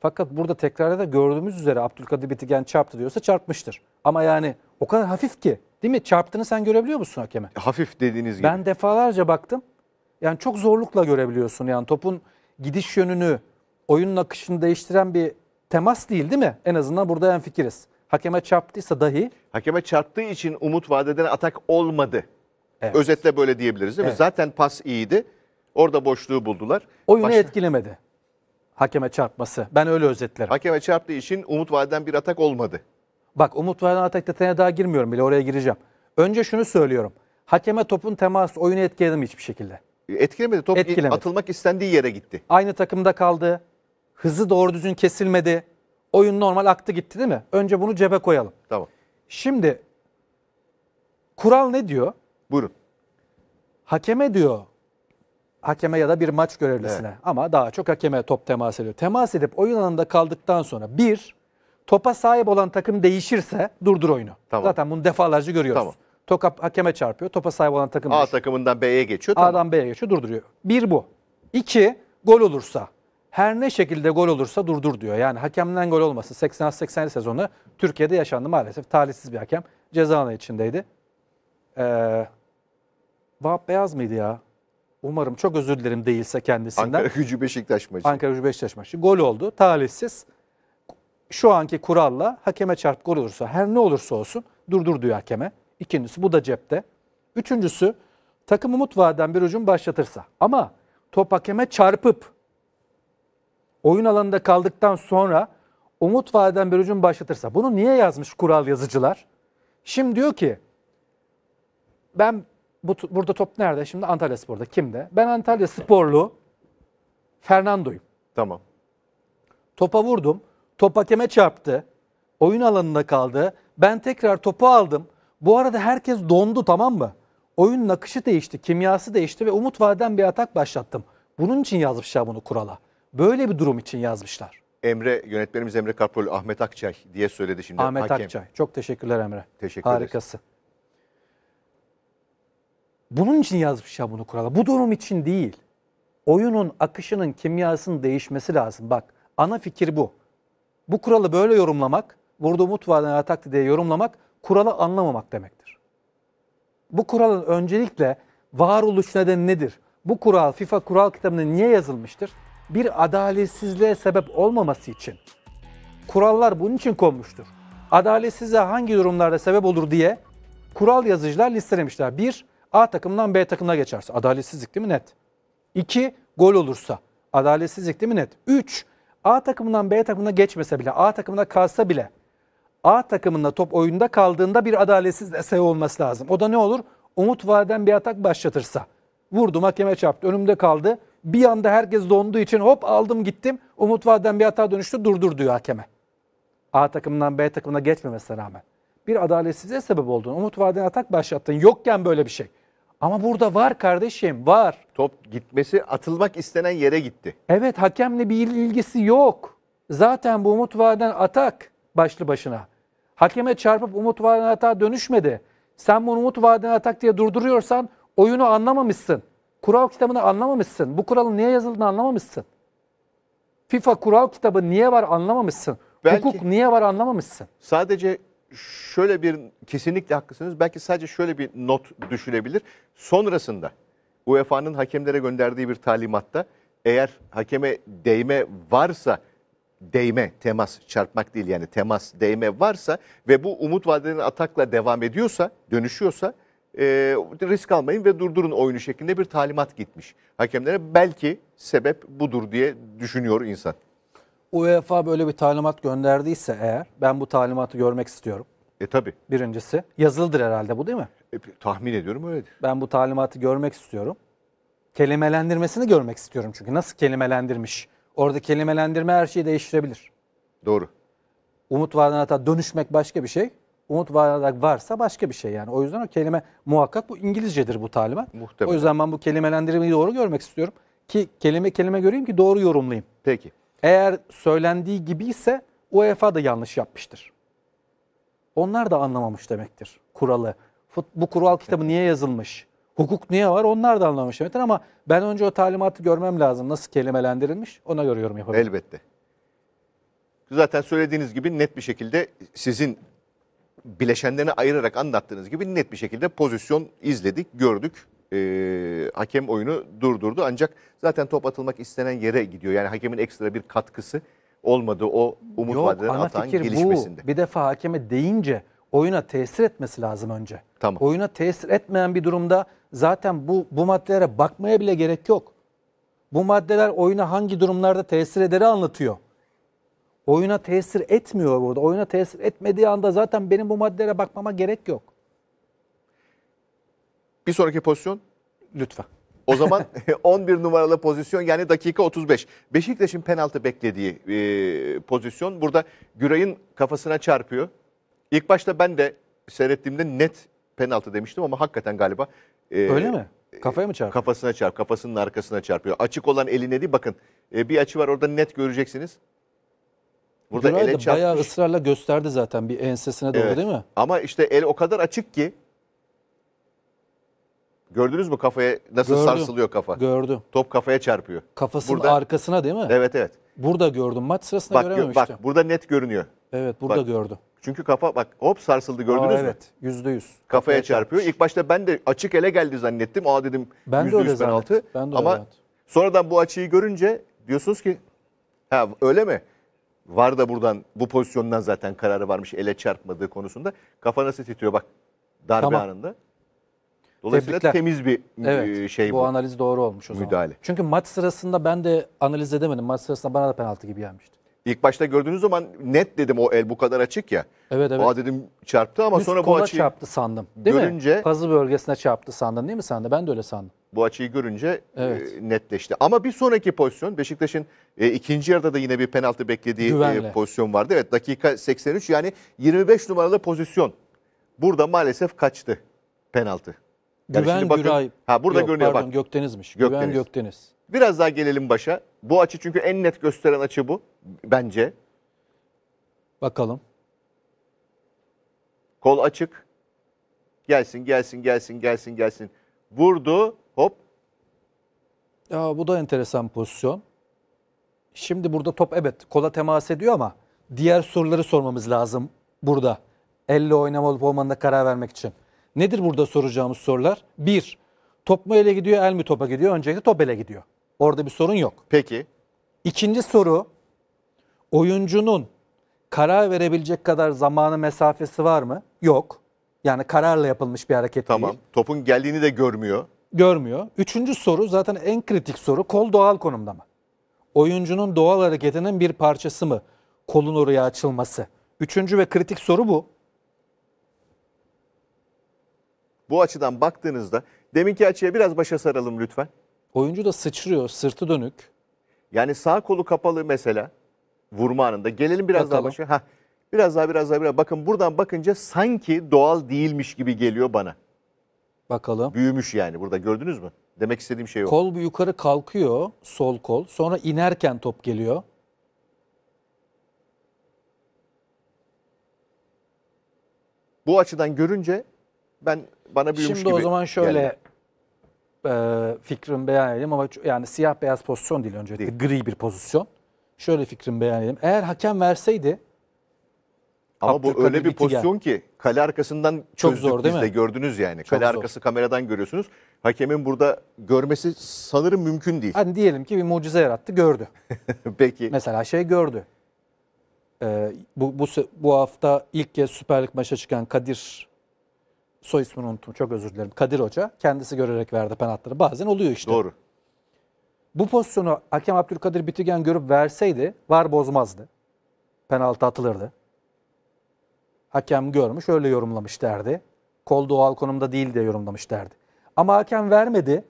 [SPEAKER 2] Fakat burada tekrarda da gördüğümüz üzere Abdülkadir Bitigen çarptı diyorsa çarpmıştır. Ama yani o kadar hafif ki değil mi? Çarptığını sen görebiliyor musun hakeme?
[SPEAKER 1] Hafif dediğiniz gibi.
[SPEAKER 2] Ben defalarca baktım. Yani çok zorlukla görebiliyorsun. Yani topun gidiş yönünü, oyunun akışını değiştiren bir temas değil değil mi? En azından
[SPEAKER 1] burada en fikiriz. Hakeme çarptıysa dahi. Hakeme çarptığı için umut vadeden atak olmadı. Evet. Özetle böyle diyebiliriz değil mi? Zaten pas iyiydi. Orada boşluğu buldular. Oyunu Başla. etkilemedi.
[SPEAKER 2] Hakeme çarpması. Ben öyle özetlerim.
[SPEAKER 1] Hakeme çarptığı için umut vadeden
[SPEAKER 2] bir atak olmadı. Bak umut vadeden atak detayına daha girmiyorum bile oraya gireceğim. Önce şunu söylüyorum. Hakeme topun teması oyunu etkiledi mi hiçbir şekilde? Etkilemedi. Top Etkilemedi. atılmak istendiği yere gitti. Aynı takımda kaldı. Hızı doğru düzgün kesilmedi. Oyun normal aktı gitti değil mi? Önce bunu cebe koyalım. Tamam. Şimdi kural ne diyor? Buyurun. Hakeme diyor. Hakeme ya da bir maç görevlisine evet. ama daha çok hakeme top temas ediyor. Temas edip oyun alanında kaldıktan sonra bir topa sahip olan takım değişirse durdur oyunu. Tamam. Zaten bunu defalarca görüyoruz. Tamam. Tokap hakeme çarpıyor. Topa sahip olan takım A değişiyor.
[SPEAKER 1] takımından B'ye geçiyor. Tamam. A'dan
[SPEAKER 2] B'ye geçiyor durduruyor. Bir bu. İki gol olursa her ne şekilde gol olursa durdur diyor. Yani hakemden gol olmasın. 86-87 sezonu Türkiye'de yaşandı maalesef. Talihsiz bir hakem. Ceza içindeydi. Ee, Vahap Beyaz mıydı ya? Umarım çok özür dilerim değilse kendisinden. Ankara Gücü
[SPEAKER 1] Beşiktaş maçı. Ankara
[SPEAKER 2] Gücü Beşiktaş maçı. Gol oldu. Talihsiz. Şu anki kuralla hakeme çarp gol olursa her ne olursa olsun durdur diyor hakeme. İkincisi bu da cepte. Üçüncüsü takım umut vaden bir ucun başlatırsa. Ama top hakeme çarpıp oyun alanında kaldıktan sonra umut vadeden bir hücum başlatırsa bunu niye yazmış kural yazıcılar? Şimdi diyor ki ben bu, burada top nerede? Şimdi Antalya Spor'da kimde? Ben Antalya Sporlu Fernando'yum. Tamam. Topa vurdum. Top hakeme çarptı. Oyun alanında kaldı. Ben tekrar topu aldım. Bu arada herkes dondu tamam mı? Oyunun akışı değişti, kimyası değişti ve umut vaden bir atak başlattım. Bunun için yazmışlar bunu kurala. Böyle bir durum için yazmışlar.
[SPEAKER 1] Emre, yönetmenimiz Emre Karpol, Ahmet Akçay diye söyledi şimdi. Ahmet hakem.
[SPEAKER 2] Akçay. Çok teşekkürler Emre. Teşekkür Harikası. Bunun için yazmış ya bunu kurala. Bu durum için değil. Oyunun akışının kimyasının değişmesi lazım. Bak ana fikir bu. Bu kuralı böyle yorumlamak, vurduğumu tuvalden atak diye yorumlamak kuralı anlamamak demektir. Bu kuralın öncelikle varoluş nedeni nedir? Bu kural FIFA kural kitabında niye yazılmıştır? bir adaletsizliğe sebep olmaması için. Kurallar bunun için konmuştur. Adaletsizliğe hangi durumlarda sebep olur diye kural yazıcılar listelemişler. Bir, A takımdan B takımına geçerse. Adaletsizlik değil mi net? İki, gol olursa. Adaletsizlik değil mi net? Üç, A takımından B takımına geçmese bile, A takımına kalsa bile A takımında top oyunda kaldığında bir adaletsiz sebep olması lazım. O da ne olur? Umut vaden bir atak başlatırsa. vurdu, hakeme çarptı, önümde kaldı bir anda herkes donduğu için hop aldım gittim. Umut Vaden bir hata dönüştü durdur diyor hakeme. A takımından B takımına geçmemesine rağmen. Bir adaletsizliğe sebep oldun. Umut Vaden atak başlattın. Yokken böyle bir şey. Ama burada var kardeşim var. Top gitmesi atılmak istenen yere gitti. Evet hakemle bir ilgisi yok. Zaten bu Umut Vaden atak başlı başına. Hakeme çarpıp Umut Vaden hata dönüşmedi. Sen bunu Umut Vaden atak diye durduruyorsan oyunu anlamamışsın kural kitabını anlamamışsın. Bu kuralın niye yazıldığını
[SPEAKER 1] anlamamışsın. FIFA kural kitabı niye var anlamamışsın. Belki, Hukuk niye var anlamamışsın. Sadece şöyle bir kesinlikle haklısınız. Belki sadece şöyle bir not düşülebilir. Sonrasında UEFA'nın hakemlere gönderdiği bir talimatta eğer hakeme değme varsa değme, temas, çarpmak değil yani temas, değme varsa ve bu umut vadeden atakla devam ediyorsa, dönüşüyorsa e, risk almayın ve durdurun oyunu şeklinde bir talimat gitmiş hakemlere. Belki sebep budur diye düşünüyor insan.
[SPEAKER 2] UEFA böyle bir talimat gönderdiyse eğer ben bu talimatı görmek istiyorum. E tabi. Birincisi yazılıdır herhalde bu değil mi? E, tahmin ediyorum öyledir. Ben bu talimatı görmek istiyorum. Kelimelendirmesini görmek istiyorum çünkü nasıl kelimelendirmiş? Orada kelimelendirme her şeyi değiştirebilir. Doğru. Umut vaadine hatta dönüşmek başka bir şey umut vadak varsa başka bir şey yani. O yüzden o kelime muhakkak bu İngilizcedir bu talimat. Muhtemelen. O yüzden ben bu kelimelendirmeyi doğru görmek istiyorum ki kelime kelime göreyim ki doğru yorumlayayım. Peki. Eğer söylendiği gibi ise UEFA da yanlış yapmıştır. Onlar da anlamamış demektir kuralı. Bu kural kitabı niye yazılmış? Hukuk niye var? Onlar da anlamamış demektir ama ben önce o talimatı görmem lazım. Nasıl
[SPEAKER 1] kelimelendirilmiş? Ona göre yorum yapabilirim. Elbette. Zaten söylediğiniz gibi net bir şekilde sizin bileşenlerini ayırarak anlattığınız gibi net bir şekilde pozisyon izledik, gördük. E, hakem oyunu durdurdu ancak zaten top atılmak istenen yere gidiyor. Yani hakemin ekstra bir katkısı olmadı o umut Yok, vadeden atan fikir gelişmesinde.
[SPEAKER 2] Bu. Bir defa hakeme deyince oyuna tesir etmesi lazım önce.
[SPEAKER 1] Tamam. Oyuna tesir etmeyen
[SPEAKER 2] bir durumda zaten bu bu maddelere bakmaya bile gerek yok. Bu maddeler oyuna hangi durumlarda tesir ederi anlatıyor. Oyuna tesir etmiyor burada. Oyuna tesir etmediği anda zaten benim bu maddelere bakmama gerek yok.
[SPEAKER 1] Bir sonraki pozisyon? Lütfen. O zaman 11 [laughs] [laughs] numaralı pozisyon yani dakika 35. Beşiktaş'ın penaltı beklediği e, pozisyon. Burada Güray'ın kafasına çarpıyor. İlk başta ben de seyrettiğimde net penaltı demiştim ama hakikaten galiba. E, Öyle mi? Kafaya mı çarpıyor? Kafasına çarp, kafasının arkasına çarpıyor. Açık olan eline değil bakın. E, bir açı var orada net göreceksiniz. Burada Güray ele da çarpmış.
[SPEAKER 2] bayağı ısrarla gösterdi zaten bir ensesine doğru evet. değil mi?
[SPEAKER 1] Ama işte el o kadar açık ki. Gördünüz mü kafaya nasıl gördüm, sarsılıyor kafa? Gördüm. Top kafaya çarpıyor. Kafasının burada, arkasına değil mi? Evet evet. Burada gördüm. Maç sırasında bak, görememiştim. Bak burada net görünüyor. Evet burada bak, gördüm. Çünkü kafa bak hop sarsıldı gördünüz Aa, evet, mü? Evet yüzde yüz. Kafaya, kafaya çarpıyor. İlk başta ben de açık ele geldi zannettim. Aa dedim yüzde yüz penaltı. Ben de öyle Ama evet. sonradan bu açıyı görünce diyorsunuz ki ha öyle mi? var da buradan bu pozisyondan zaten kararı varmış ele çarpmadığı konusunda. Kafa nasıl titriyor bak darbe tamam. anında. Dolayısıyla Tebrikler. temiz bir e, evet, şey bu. Bu analiz
[SPEAKER 2] doğru olmuş o müdahale. zaman. Müdahale. Çünkü maç sırasında ben de analiz edemedim. Maç sırasında bana da penaltı gibi gelmişti.
[SPEAKER 1] İlk başta gördüğünüz zaman net dedim o el bu kadar açık ya. Evet evet. Aa dedim çarptı ama Üst sonra bu kola açıyı çarptı
[SPEAKER 2] sandım. Değil görünce mi? Pazı bölgesine çarptı sandın değil mi sen de? Ben de öyle sandım.
[SPEAKER 1] bu açıyı görünce e, Evet. e, netleşti. Ama bir sonraki pozisyon Beşiktaş'ın e, ikinci yarıda da yine bir penaltı beklediği e, pozisyon vardı. Evet dakika 83 yani 25 numaralı pozisyon. Burada maalesef kaçtı penaltı. Yani Güven bakın- Güray. Ha burada Yok, görünüyor pardon, bak. Gökdeniz'miş. Gökdeniz. Güven Gökdeniz. Biraz daha gelelim başa. Bu açı çünkü en net gösteren açı bu bence. Bakalım. Kol açık. Gelsin, gelsin, gelsin, gelsin, gelsin. Vurdu. Hop.
[SPEAKER 2] Ya, bu da enteresan pozisyon. Şimdi burada top evet kola temas ediyor ama diğer soruları sormamız lazım burada. Elle oynama olup olmanına karar vermek için. Nedir burada soracağımız sorular? Bir, top mu ele gidiyor, el mi topa gidiyor? Öncelikle top ele gidiyor. Orada bir sorun yok. Peki. İkinci soru oyuncunun karar verebilecek kadar zamanı mesafesi var mı? Yok. Yani kararla yapılmış bir hareket tamam. değil.
[SPEAKER 1] Tamam. Topun geldiğini de görmüyor.
[SPEAKER 2] Görmüyor. Üçüncü soru zaten en kritik soru. Kol doğal konumda mı? Oyuncunun doğal hareketinin bir parçası mı? Kolun oraya açılması. Üçüncü ve kritik soru bu.
[SPEAKER 1] Bu açıdan baktığınızda deminki açıya biraz başa saralım lütfen. Oyuncu da sıçrıyor, sırtı dönük. Yani sağ kolu kapalı mesela vurma anında. Gelelim biraz Bakalım. daha başa. Heh, biraz daha biraz daha biraz. Bakın buradan bakınca sanki doğal değilmiş gibi geliyor bana. Bakalım. Büyümüş yani burada gördünüz mü? Demek istediğim şey o. Kol bu yukarı kalkıyor sol kol.
[SPEAKER 2] Sonra inerken top geliyor. Bu açıdan görünce ben bana büyümüş Şimdi gibi. Şimdi o zaman şöyle geldi. E, fikrimi beyan edeyim ama yani siyah beyaz pozisyon değil önce değil. gri bir pozisyon. Şöyle fikrimi beyan edeyim. Eğer hakem verseydi
[SPEAKER 1] ama bu öyle bir pozisyon yani. ki kale arkasından çok zor, değil biz mi? de gördünüz yani. Çok kale zor. arkası kameradan görüyorsunuz. Hakemin burada görmesi sanırım mümkün değil. Hani diyelim ki bir mucize yarattı gördü. [laughs] Peki. Mesela şey gördü. Ee, bu, bu, bu
[SPEAKER 2] hafta ilk kez Süper Lig maça çıkan Kadir soy ismini unuttum çok özür dilerim. Kadir Hoca kendisi görerek verdi penaltıları. Bazen oluyor işte. Doğru. Bu pozisyonu hakem Abdülkadir Bitigen görüp verseydi var bozmazdı. Penaltı atılırdı. Hakem görmüş öyle yorumlamış derdi. Kol doğal konumda değil diye yorumlamış derdi. Ama hakem vermedi.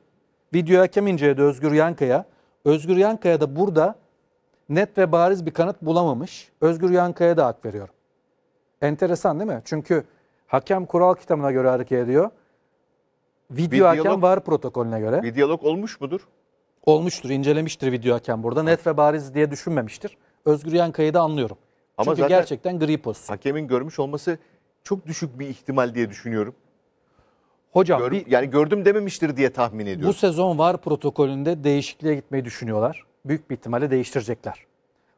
[SPEAKER 2] Video hakem inceledi Özgür Yankaya. Özgür Yankaya da burada net ve bariz bir kanıt bulamamış. Özgür Yankaya da hak veriyorum. Enteresan değil mi? Çünkü Hakem kural kitabına göre hareket ediyor. Video bir hakem var protokolüne göre. Bir diyalog olmuş mudur? Olmuştur, incelemiştir video hakem burada. Net ve bariz diye düşünmemiştir. Özgür Yankaya'yı da anlıyorum. Ama Çünkü gerçekten gri pozisyon.
[SPEAKER 1] Hakemin görmüş olması çok düşük bir ihtimal diye düşünüyorum. Hocam Gör, bir, yani gördüm dememiştir diye tahmin ediyorum. Bu
[SPEAKER 2] sezon VAR protokolünde değişikliğe gitmeyi düşünüyorlar. Büyük bir ihtimalle değiştirecekler.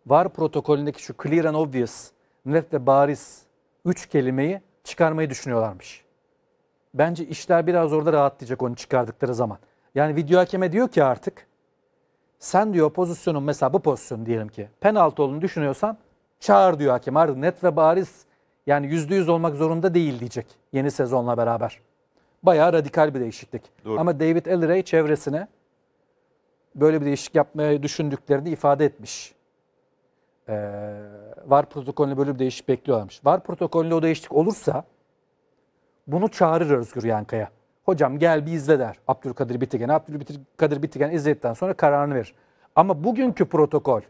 [SPEAKER 2] VAR protokolündeki şu clear and obvious, net ve bariz üç kelimeyi çıkarmayı düşünüyorlarmış. Bence işler biraz orada rahatlayacak onu çıkardıkları zaman. Yani video hakeme diyor ki artık sen diyor pozisyonun mesela bu pozisyon diyelim ki penaltı olduğunu düşünüyorsan çağır diyor hakem. Artık net ve bariz yani yüzde yüz olmak zorunda değil diyecek yeni sezonla beraber. Bayağı radikal bir değişiklik. Doğru. Ama David Elleray çevresine böyle bir değişiklik yapmayı düşündüklerini ifade etmiş. Ee, VAR protokolüne böyle bir değişik bekliyorlarmış. VAR protokolüne o değişiklik olursa bunu çağırır Özgür Yankaya. Hocam gel bir izle der Abdülkadir Bitigen. Abdülkadir Bitigen izledikten sonra kararını verir. Ama bugünkü protokol,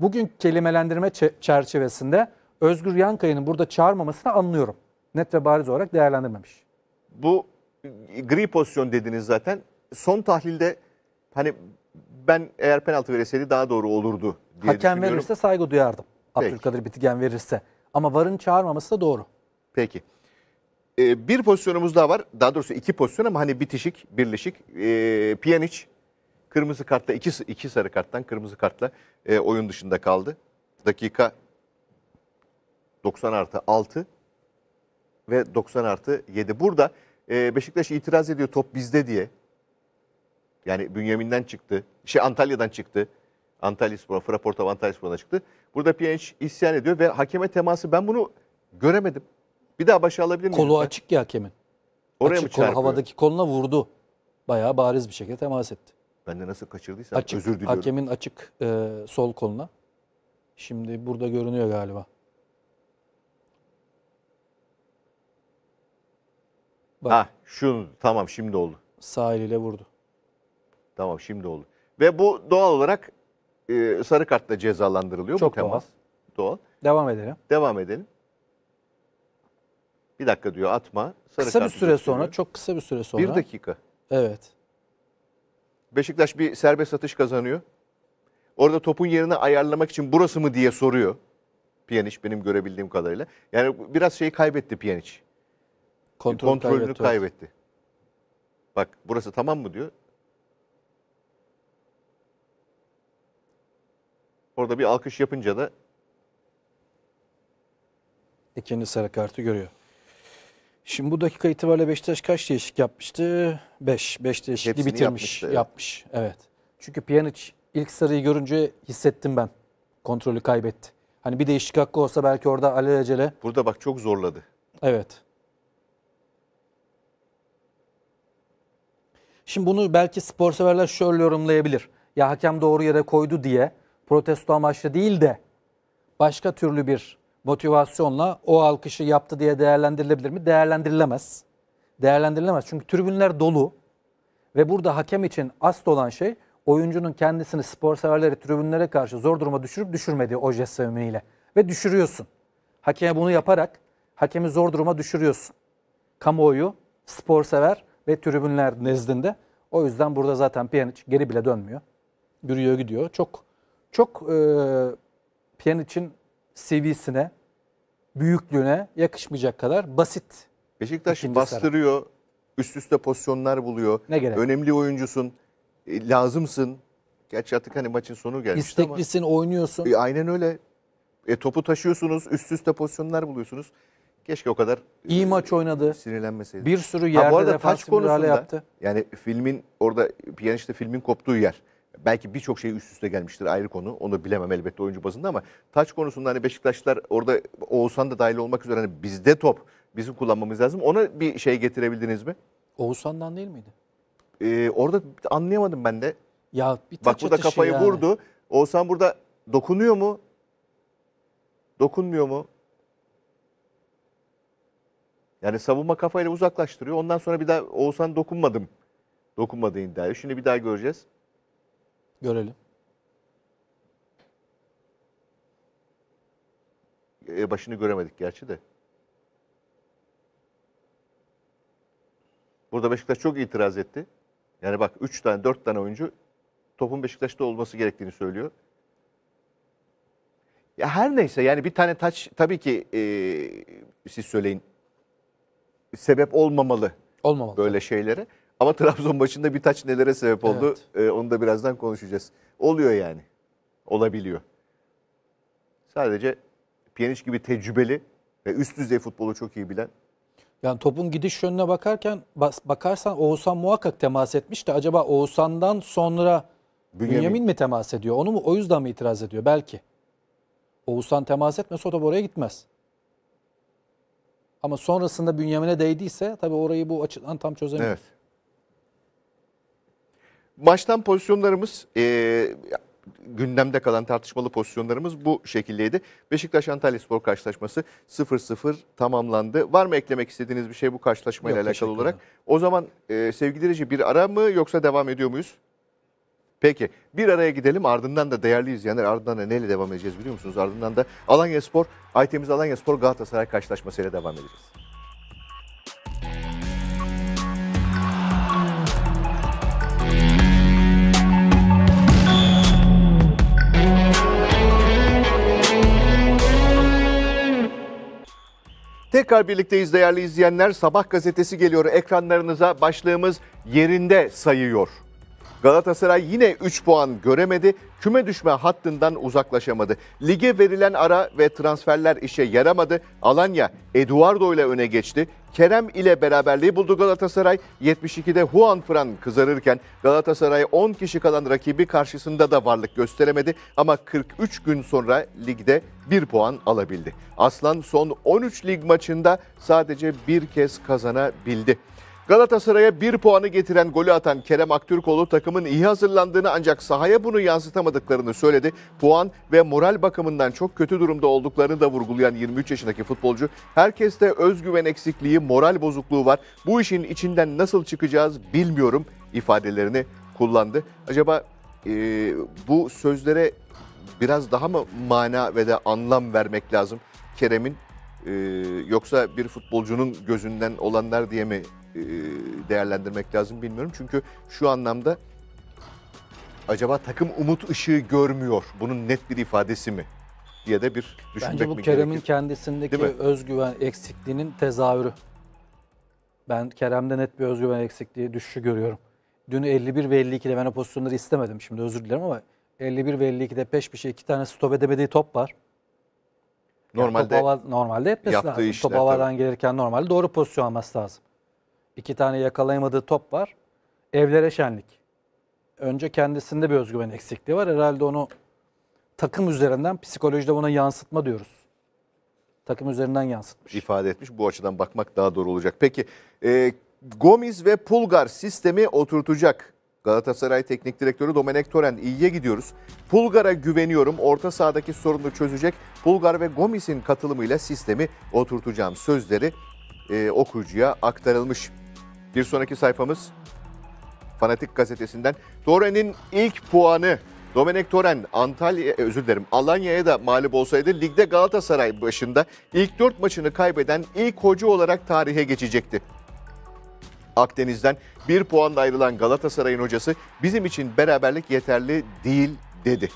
[SPEAKER 2] bugün kelimelendirme çerçevesinde Özgür Yankaya'nın
[SPEAKER 1] burada çağırmamasını anlıyorum. Net ve bariz olarak değerlendirmemiş. Bu gri pozisyon dediniz zaten. Son tahlilde hani ben eğer penaltı vereseydi daha doğru olurdu diye Hakem verirse
[SPEAKER 2] saygı duyardım. Abdülkadir Bitigen verirse. Ama VAR'ın
[SPEAKER 1] çağırmaması da doğru. Peki. Ee, bir pozisyonumuz daha var. Daha doğrusu iki pozisyon ama hani bitişik, birleşik. Ee, Pjanic kırmızı kartla, iki, iki sarı karttan kırmızı kartla e, oyun dışında kaldı. Dakika 90 artı 6 ve 90 artı 7. Burada e, Beşiktaş itiraz ediyor top bizde diye. Yani Bünyamin'den çıktı, şey Antalya'dan çıktı. Antalya Spor'a, Fraporto Antalya Spor'una çıktı. Burada Pjanic isyan ediyor ve hakeme teması ben bunu göremedim. Bir daha başa alabilir miyim? Kolu lütfen? açık ya hakemin. Oraya açık mı kol, havadaki
[SPEAKER 2] koluna vurdu. Bayağı bariz bir şekilde temas etti.
[SPEAKER 1] Ben de nasıl kaçırdıysam Açık, özür diliyorum. Hakemin
[SPEAKER 2] açık e, sol koluna. Şimdi burada görünüyor galiba.
[SPEAKER 1] Bak Ha ah, şu tamam şimdi oldu. sağ eliyle vurdu. Tamam şimdi oldu. Ve bu doğal olarak e, sarı kartla cezalandırılıyor Çok bu temas. Doğal. Devam edelim. Devam edelim. Bir dakika diyor atma. Sarı kısa bir süre sonra, çok kısa bir süre sonra. Bir dakika. Evet. Beşiktaş bir serbest atış kazanıyor. Orada topun yerini ayarlamak için burası mı diye soruyor. Pjanic benim görebildiğim kadarıyla. Yani biraz şeyi kaybetti Pjanic. Kontrol Kontrolünü kaybetti. kaybetti. Bak burası tamam mı diyor. Orada bir alkış yapınca da
[SPEAKER 2] ikinci sarı kartı görüyor. Şimdi bu dakika itibariyle Beşiktaş kaç değişik yapmıştı? 5. 5 değişikliği bitirmiş. Yapmıştı, Yapmış. Evet. Çünkü Pjanic ilk sarıyı görünce hissettim ben. Kontrolü kaybetti. Hani bir değişik hakkı olsa belki orada alelacele.
[SPEAKER 1] Burada bak çok zorladı.
[SPEAKER 2] Evet. Şimdi bunu belki spor severler şöyle yorumlayabilir. Ya hakem doğru yere koydu diye protesto amaçlı değil de başka türlü bir motivasyonla o alkışı yaptı diye değerlendirilebilir mi? Değerlendirilemez. Değerlendirilemez çünkü tribünler dolu ve burada hakem için asıl olan şey oyuncunun kendisini spor severleri tribünlere karşı zor duruma düşürüp düşürmediği o oje sevmeyle. Ve düşürüyorsun. Hakeme bunu yaparak hakemi zor duruma düşürüyorsun. Kamuoyu, spor sever ve tribünler nezdinde. O yüzden burada zaten Pjanic geri bile dönmüyor. Yürüyor gidiyor. Çok çok e, Pjanic'in seviyesine,
[SPEAKER 1] büyüklüğüne yakışmayacak kadar basit. Beşiktaş bastırıyor, sarı. üst üste pozisyonlar buluyor. Ne gerek? Önemli oyuncusun, e, lazımsın. Gerçi artık hani maçın sonu gelmiş İsteklisin, ama. İsteklisin, oynuyorsun. E, aynen öyle. E, topu taşıyorsunuz, üst üste pozisyonlar buluyorsunuz. Keşke o kadar e, iyi maç oynadı. Sinirlenmeseydi. Bir sürü yerde ha, bu arada taç konusunda, yaptı. Yani filmin orada Pjanic'te filmin koptuğu yer belki birçok şey üst üste gelmiştir ayrı konu. Onu bilemem elbette oyuncu bazında ama taç konusunda hani Beşiktaşlar orada Oğuzhan da dahil olmak üzere hani bizde top bizim kullanmamız lazım. Ona bir şey getirebildiniz mi? Oğuzhan'dan değil miydi? Ee, orada anlayamadım ben de. Ya bir taç Bak burada kafayı yani. vurdu. Oğuzhan burada dokunuyor mu? Dokunmuyor mu? Yani savunma kafayla uzaklaştırıyor. Ondan sonra bir daha Oğuzhan dokunmadım. Dokunmadı iddia Şimdi bir daha göreceğiz. Görelim. E, başını göremedik gerçi de. Burada Beşiktaş çok itiraz etti. Yani bak 3 tane 4 tane oyuncu topun Beşiktaş'ta olması gerektiğini söylüyor. Ya her neyse yani bir tane taç tabii ki e, siz söyleyin. Sebep olmamalı. Olmamalı. Böyle şeylere. Ama Trabzon maçında bir taç nelere sebep oldu evet. e, onu da birazdan konuşacağız. Oluyor yani. Olabiliyor. Sadece Pjanic gibi tecrübeli ve üst düzey futbolu çok iyi bilen yani topun gidiş yönüne bakarken bakarsan
[SPEAKER 2] Oğuzhan muhakkak temas etmiş de acaba Oğuzhan'dan sonra Bünyamin. Bünyamin mi temas ediyor? Onu mu o yüzden mi itiraz ediyor belki? Oğuzhan temas etmese o top oraya gitmez. Ama sonrasında Bünyamin'e değdiyse tabii orayı bu açıdan tam çözemiyor. Evet.
[SPEAKER 1] Baştan pozisyonlarımız e, gündemde kalan tartışmalı pozisyonlarımız bu şekildeydi. Beşiktaş Antalya Spor karşılaşması 0-0 tamamlandı. Var mı eklemek istediğiniz bir şey bu karşılaşmayla Yok, alakalı olarak? O zaman e, sevgili Reji bir ara mı yoksa devam ediyor muyuz? Peki bir araya gidelim ardından da değerli izleyenler ardından da neyle devam edeceğiz biliyor musunuz? Ardından da Alanya Spor, Aytemiz Alanya Spor Galatasaray karşılaşmasıyla devam edeceğiz. Tekrar birlikteyiz değerli izleyenler. Sabah gazetesi geliyor ekranlarınıza. Başlığımız yerinde sayıyor. Galatasaray yine 3 puan göremedi. Küme düşme hattından uzaklaşamadı. Lige verilen ara ve transferler işe yaramadı. Alanya Eduardo ile öne geçti. Kerem ile beraberliği buldu Galatasaray. 72'de Juan Fran kızarırken Galatasaray 10 kişi kalan rakibi karşısında da varlık gösteremedi ama 43 gün sonra ligde 1 puan alabildi. Aslan son 13 lig maçında sadece bir kez kazanabildi. Galatasaray'a bir puanı getiren golü atan Kerem Aktürkoğlu takımın iyi hazırlandığını ancak sahaya bunu yansıtamadıklarını söyledi. Puan ve moral bakımından çok kötü durumda olduklarını da vurgulayan 23 yaşındaki futbolcu herkeste özgüven eksikliği, moral bozukluğu var. Bu işin içinden nasıl çıkacağız bilmiyorum ifadelerini kullandı. Acaba e, bu sözlere biraz daha mı mana ve de anlam vermek lazım Kerem'in ee, yoksa bir futbolcunun gözünden olanlar diye mi e, değerlendirmek lazım bilmiyorum. Çünkü şu anlamda acaba takım umut ışığı görmüyor. Bunun net bir ifadesi mi? diye de bir düşünmek Bence bu Kerem'in kendisindeki
[SPEAKER 2] özgüven eksikliğinin tezahürü. Ben Kerem'de net bir özgüven eksikliği düşüşü görüyorum. Dün 51 ve 52'de ben o pozisyonları istemedim şimdi özür dilerim ama 51 ve 52'de peş bir şey iki tane stop edemediği top var. Normalde yani hava, normalde etmesi yaptığı lazım. top havadan gelirken normalde doğru pozisyon alması lazım. İki tane yakalayamadığı top var. Evlere şenlik. Önce kendisinde bir özgüven eksikliği var. Herhalde onu takım üzerinden psikolojide buna yansıtma diyoruz takım üzerinden
[SPEAKER 1] yansıtmış. İfade etmiş. Bu açıdan bakmak daha doğru olacak. Peki e, Gomis ve Pulgar sistemi oturtacak Galatasaray Teknik Direktörü Domenek Toren iyiye gidiyoruz. Pulgar'a güveniyorum. Orta sahadaki sorunu çözecek. Pulgar ve Gomis'in katılımıyla sistemi oturtacağım sözleri e, okuyucuya aktarılmış. Bir sonraki sayfamız Fanatik gazetesinden Toren'in ilk puanı. Domenek Toren Antalya e, özür dilerim Alanya'ya da mağlup olsaydı ligde Galatasaray başında ilk 4 maçını kaybeden ilk hoca olarak tarihe geçecekti. Akdeniz'den bir puanla ayrılan Galatasaray'ın hocası bizim için beraberlik yeterli değil dedi.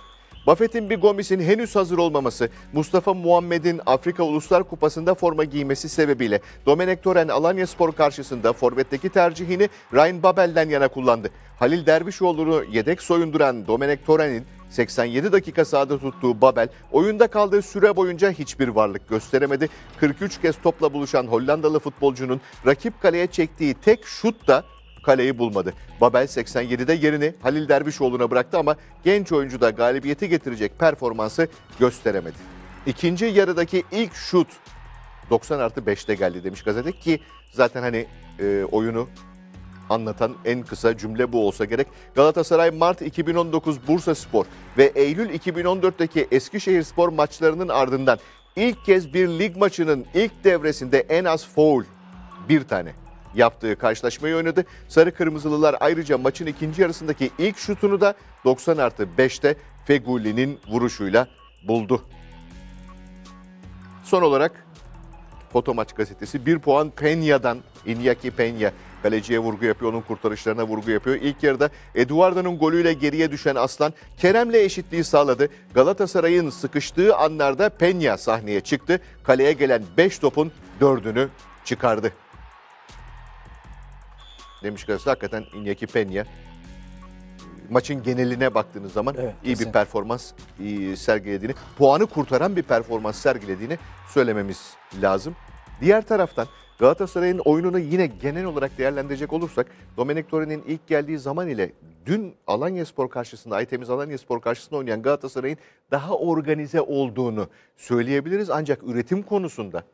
[SPEAKER 1] Buffett'in bir Gomis'in henüz hazır olmaması, Mustafa Muhammed'in Afrika Uluslar Kupası'nda forma giymesi sebebiyle Domenek Toren Alanya Spor karşısında forvetteki tercihini Ryan Babel'den yana kullandı. Halil Dervişoğlu'nu yedek soyunduran Domenek Toren'in 87 dakika sahada tuttuğu Babel oyunda kaldığı süre boyunca hiçbir varlık gösteremedi. 43 kez topla buluşan Hollandalı futbolcunun rakip kaleye çektiği tek şut da kaleyi bulmadı. Babel 87'de yerini Halil Dervişoğlu'na bıraktı ama genç oyuncu da galibiyeti getirecek performansı gösteremedi. İkinci yarıdaki ilk şut 90 artı 5'te geldi demiş gazete ki zaten hani e, oyunu anlatan en kısa cümle bu olsa gerek. Galatasaray Mart 2019 Bursa Spor ve Eylül 2014'teki Eskişehir Spor maçlarının ardından ilk kez bir lig maçının ilk devresinde en az foul bir tane yaptığı karşılaşmayı oynadı. Sarı Kırmızılılar ayrıca maçın ikinci yarısındaki ilk şutunu da 90 artı 5'te Feguli'nin vuruşuyla buldu. Son olarak Foto Fotomaç gazetesi. Bir puan Penya'dan. Iñaki Penya kaleciye vurgu yapıyor, onun kurtarışlarına vurgu yapıyor. İlk yarıda Eduardo'nun golüyle geriye düşen Aslan Kerem'le eşitliği sağladı. Galatasaray'ın sıkıştığı anlarda Penya sahneye çıktı. Kaleye gelen 5 topun 4'ünü çıkardı. Demiş gazetesi hakikaten Iñaki Penya maçın geneline baktığınız zaman evet, iyi kesinlikle. bir performans sergilediğini, puanı kurtaran bir performans sergilediğini söylememiz lazım. Diğer taraftan Galatasaray'ın oyununu yine genel olarak değerlendirecek olursak Domenek Torre'nin ilk geldiği zaman ile dün Alanyaspor karşısında, Aytemiz Alanyaspor karşısında oynayan Galatasaray'ın daha organize olduğunu söyleyebiliriz. Ancak üretim konusunda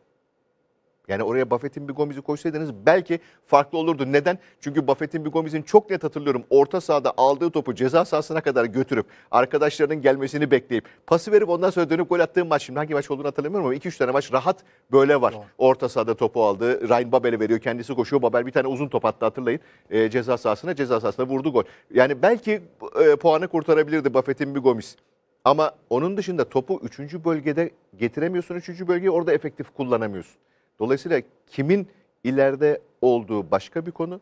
[SPEAKER 1] yani oraya Buffett'in bir Gomez'i koysaydınız belki farklı olurdu. Neden? Çünkü Buffett'in bir Gomez'in çok net hatırlıyorum orta sahada aldığı topu ceza sahasına kadar götürüp arkadaşlarının gelmesini bekleyip pası verip ondan sonra dönüp gol attığım maç. Şimdi hangi maç olduğunu hatırlamıyorum ama 2-3 tane maç rahat böyle var. Doğru. Orta sahada topu aldı. Ryan Babel'e veriyor. Kendisi koşuyor. Babel bir tane uzun top attı hatırlayın. E, ceza sahasına ceza sahasına vurdu gol. Yani belki e, puanı kurtarabilirdi Buffett'in bir Gomez. Ama onun dışında topu 3. bölgede getiremiyorsun 3. bölgeyi orada efektif kullanamıyorsun. Dolayısıyla kimin ileride olduğu başka bir konu,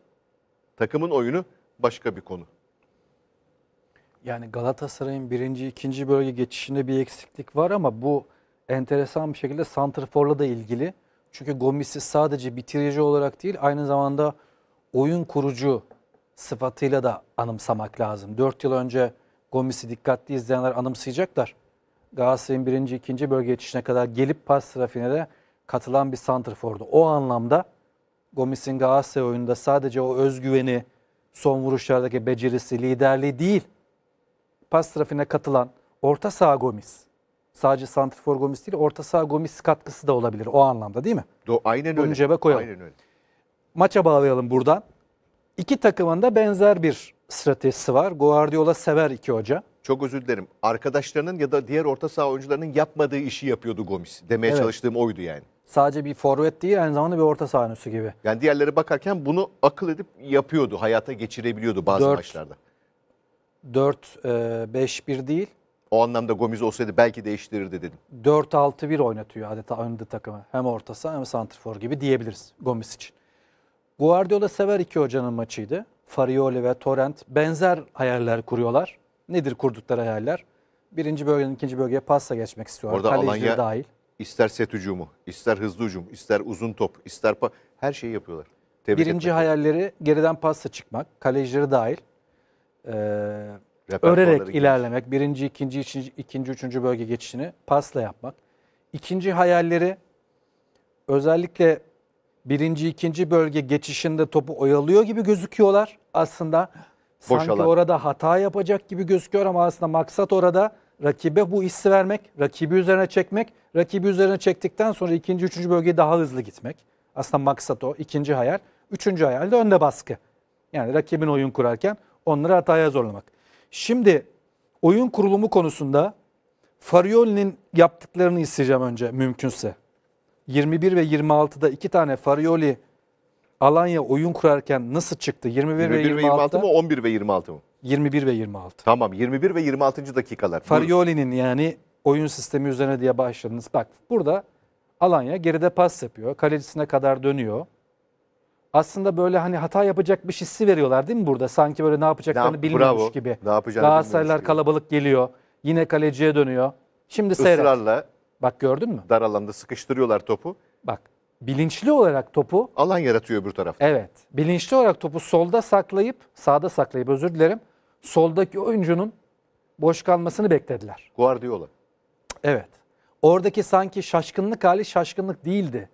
[SPEAKER 1] takımın oyunu başka bir konu.
[SPEAKER 2] Yani Galatasaray'ın birinci, ikinci bölge geçişinde bir eksiklik var ama bu enteresan bir şekilde Santrfor'la da ilgili. Çünkü Gomis'i sadece bitirici olarak değil aynı zamanda oyun kurucu sıfatıyla da anımsamak lazım. Dört yıl önce Gomis'i dikkatli izleyenler anımsayacaklar. Galatasaray'ın birinci, ikinci bölge geçişine kadar gelip pas trafiğine de katılan bir santrfordu. O anlamda Gomis'in Galatasaray oyununda sadece o özgüveni, son vuruşlardaki becerisi, liderliği değil. Pas trafiğine katılan orta saha Gomis. Sadece santrfor Gomis değil, orta saha Gomis katkısı da olabilir o anlamda değil mi? Do aynen Bunu öyle. cebe koyalım. Aynen öyle. Maça bağlayalım buradan. İki takımın da benzer bir stratejisi var. Guardiola sever iki hoca. Çok özür dilerim.
[SPEAKER 1] Arkadaşlarının ya da diğer orta saha oyuncularının yapmadığı işi yapıyordu Gomis. Demeye evet. çalıştığım oydu yani. Sadece
[SPEAKER 2] bir forvet değil aynı zamanda bir orta saha gibi.
[SPEAKER 1] Yani diğerlere bakarken bunu akıl edip yapıyordu, hayata geçirebiliyordu bazı Dört. maçlarda.
[SPEAKER 2] 4-5-1 e, değil.
[SPEAKER 1] O anlamda Gomez olsaydı belki değiştirirdi dedim.
[SPEAKER 2] 4-6-1 oynatıyor adeta önde takımı. Hem orta saha hem santrfor gibi diyebiliriz Gomez için. Guardiola sever iki hocanın maçıydı. Farioli ve Torrent benzer hayaller kuruyorlar. Nedir kurdukları hayaller? Birinci bölgeden ikinci bölgeye pasla geçmek istiyorlar. Orada Kalecileri Alanya, dahil.
[SPEAKER 1] İster set hücumu, ister hızlı hücum, ister uzun top, ister pa her şeyi yapıyorlar. Tebrik Birinci
[SPEAKER 2] hayalleri lazım. geriden pasla çıkmak, kalecileri dahil. Ee, örerek geniş. ilerlemek, birinci, ikinci, ikinci, ikinci, üçüncü bölge geçişini pasla yapmak. İkinci hayalleri özellikle birinci, ikinci bölge geçişinde topu oyalıyor gibi gözüküyorlar aslında. Boş sanki alan. orada hata yapacak gibi gözüküyor ama aslında maksat orada rakibe bu hissi vermek, rakibi üzerine çekmek, rakibi üzerine çektikten sonra ikinci, üçüncü bölgeye daha hızlı gitmek. Aslında maksat o. ikinci hayal. Üçüncü hayal de önde baskı. Yani rakibin oyun kurarken onları hataya zorlamak. Şimdi oyun kurulumu konusunda Farioli'nin yaptıklarını isteyeceğim önce mümkünse. 21 ve 26'da iki tane Farioli Alanya oyun kurarken nasıl çıktı? 21, 21 ve 26 mı
[SPEAKER 1] 11 ve 26 mı? 21 ve 26. Tamam 21 ve 26. dakikalar.
[SPEAKER 2] Farioli'nin yani oyun sistemi üzerine diye başladınız. Bak burada Alanya geride pas yapıyor. Kalecisine kadar dönüyor. Aslında böyle hani hata yapacak bir hissi veriyorlar değil mi burada? Sanki böyle ne yapacaklarını ne, bilmiyormuş bravo. gibi. Ne yapacağını Galatasaraylar kalabalık geliyor. Yine kaleciye dönüyor. Şimdi seyret. Israrla
[SPEAKER 1] Bak gördün mü? dar alanda sıkıştırıyorlar topu. Bak bilinçli olarak topu Alan yaratıyor öbür tarafta. evet bilinçli olarak topu solda saklayıp
[SPEAKER 2] sağda saklayıp özür dilerim soldaki oyuncunun boş kalmasını beklediler. Guardiola. Evet. Oradaki sanki şaşkınlık hali şaşkınlık değildi.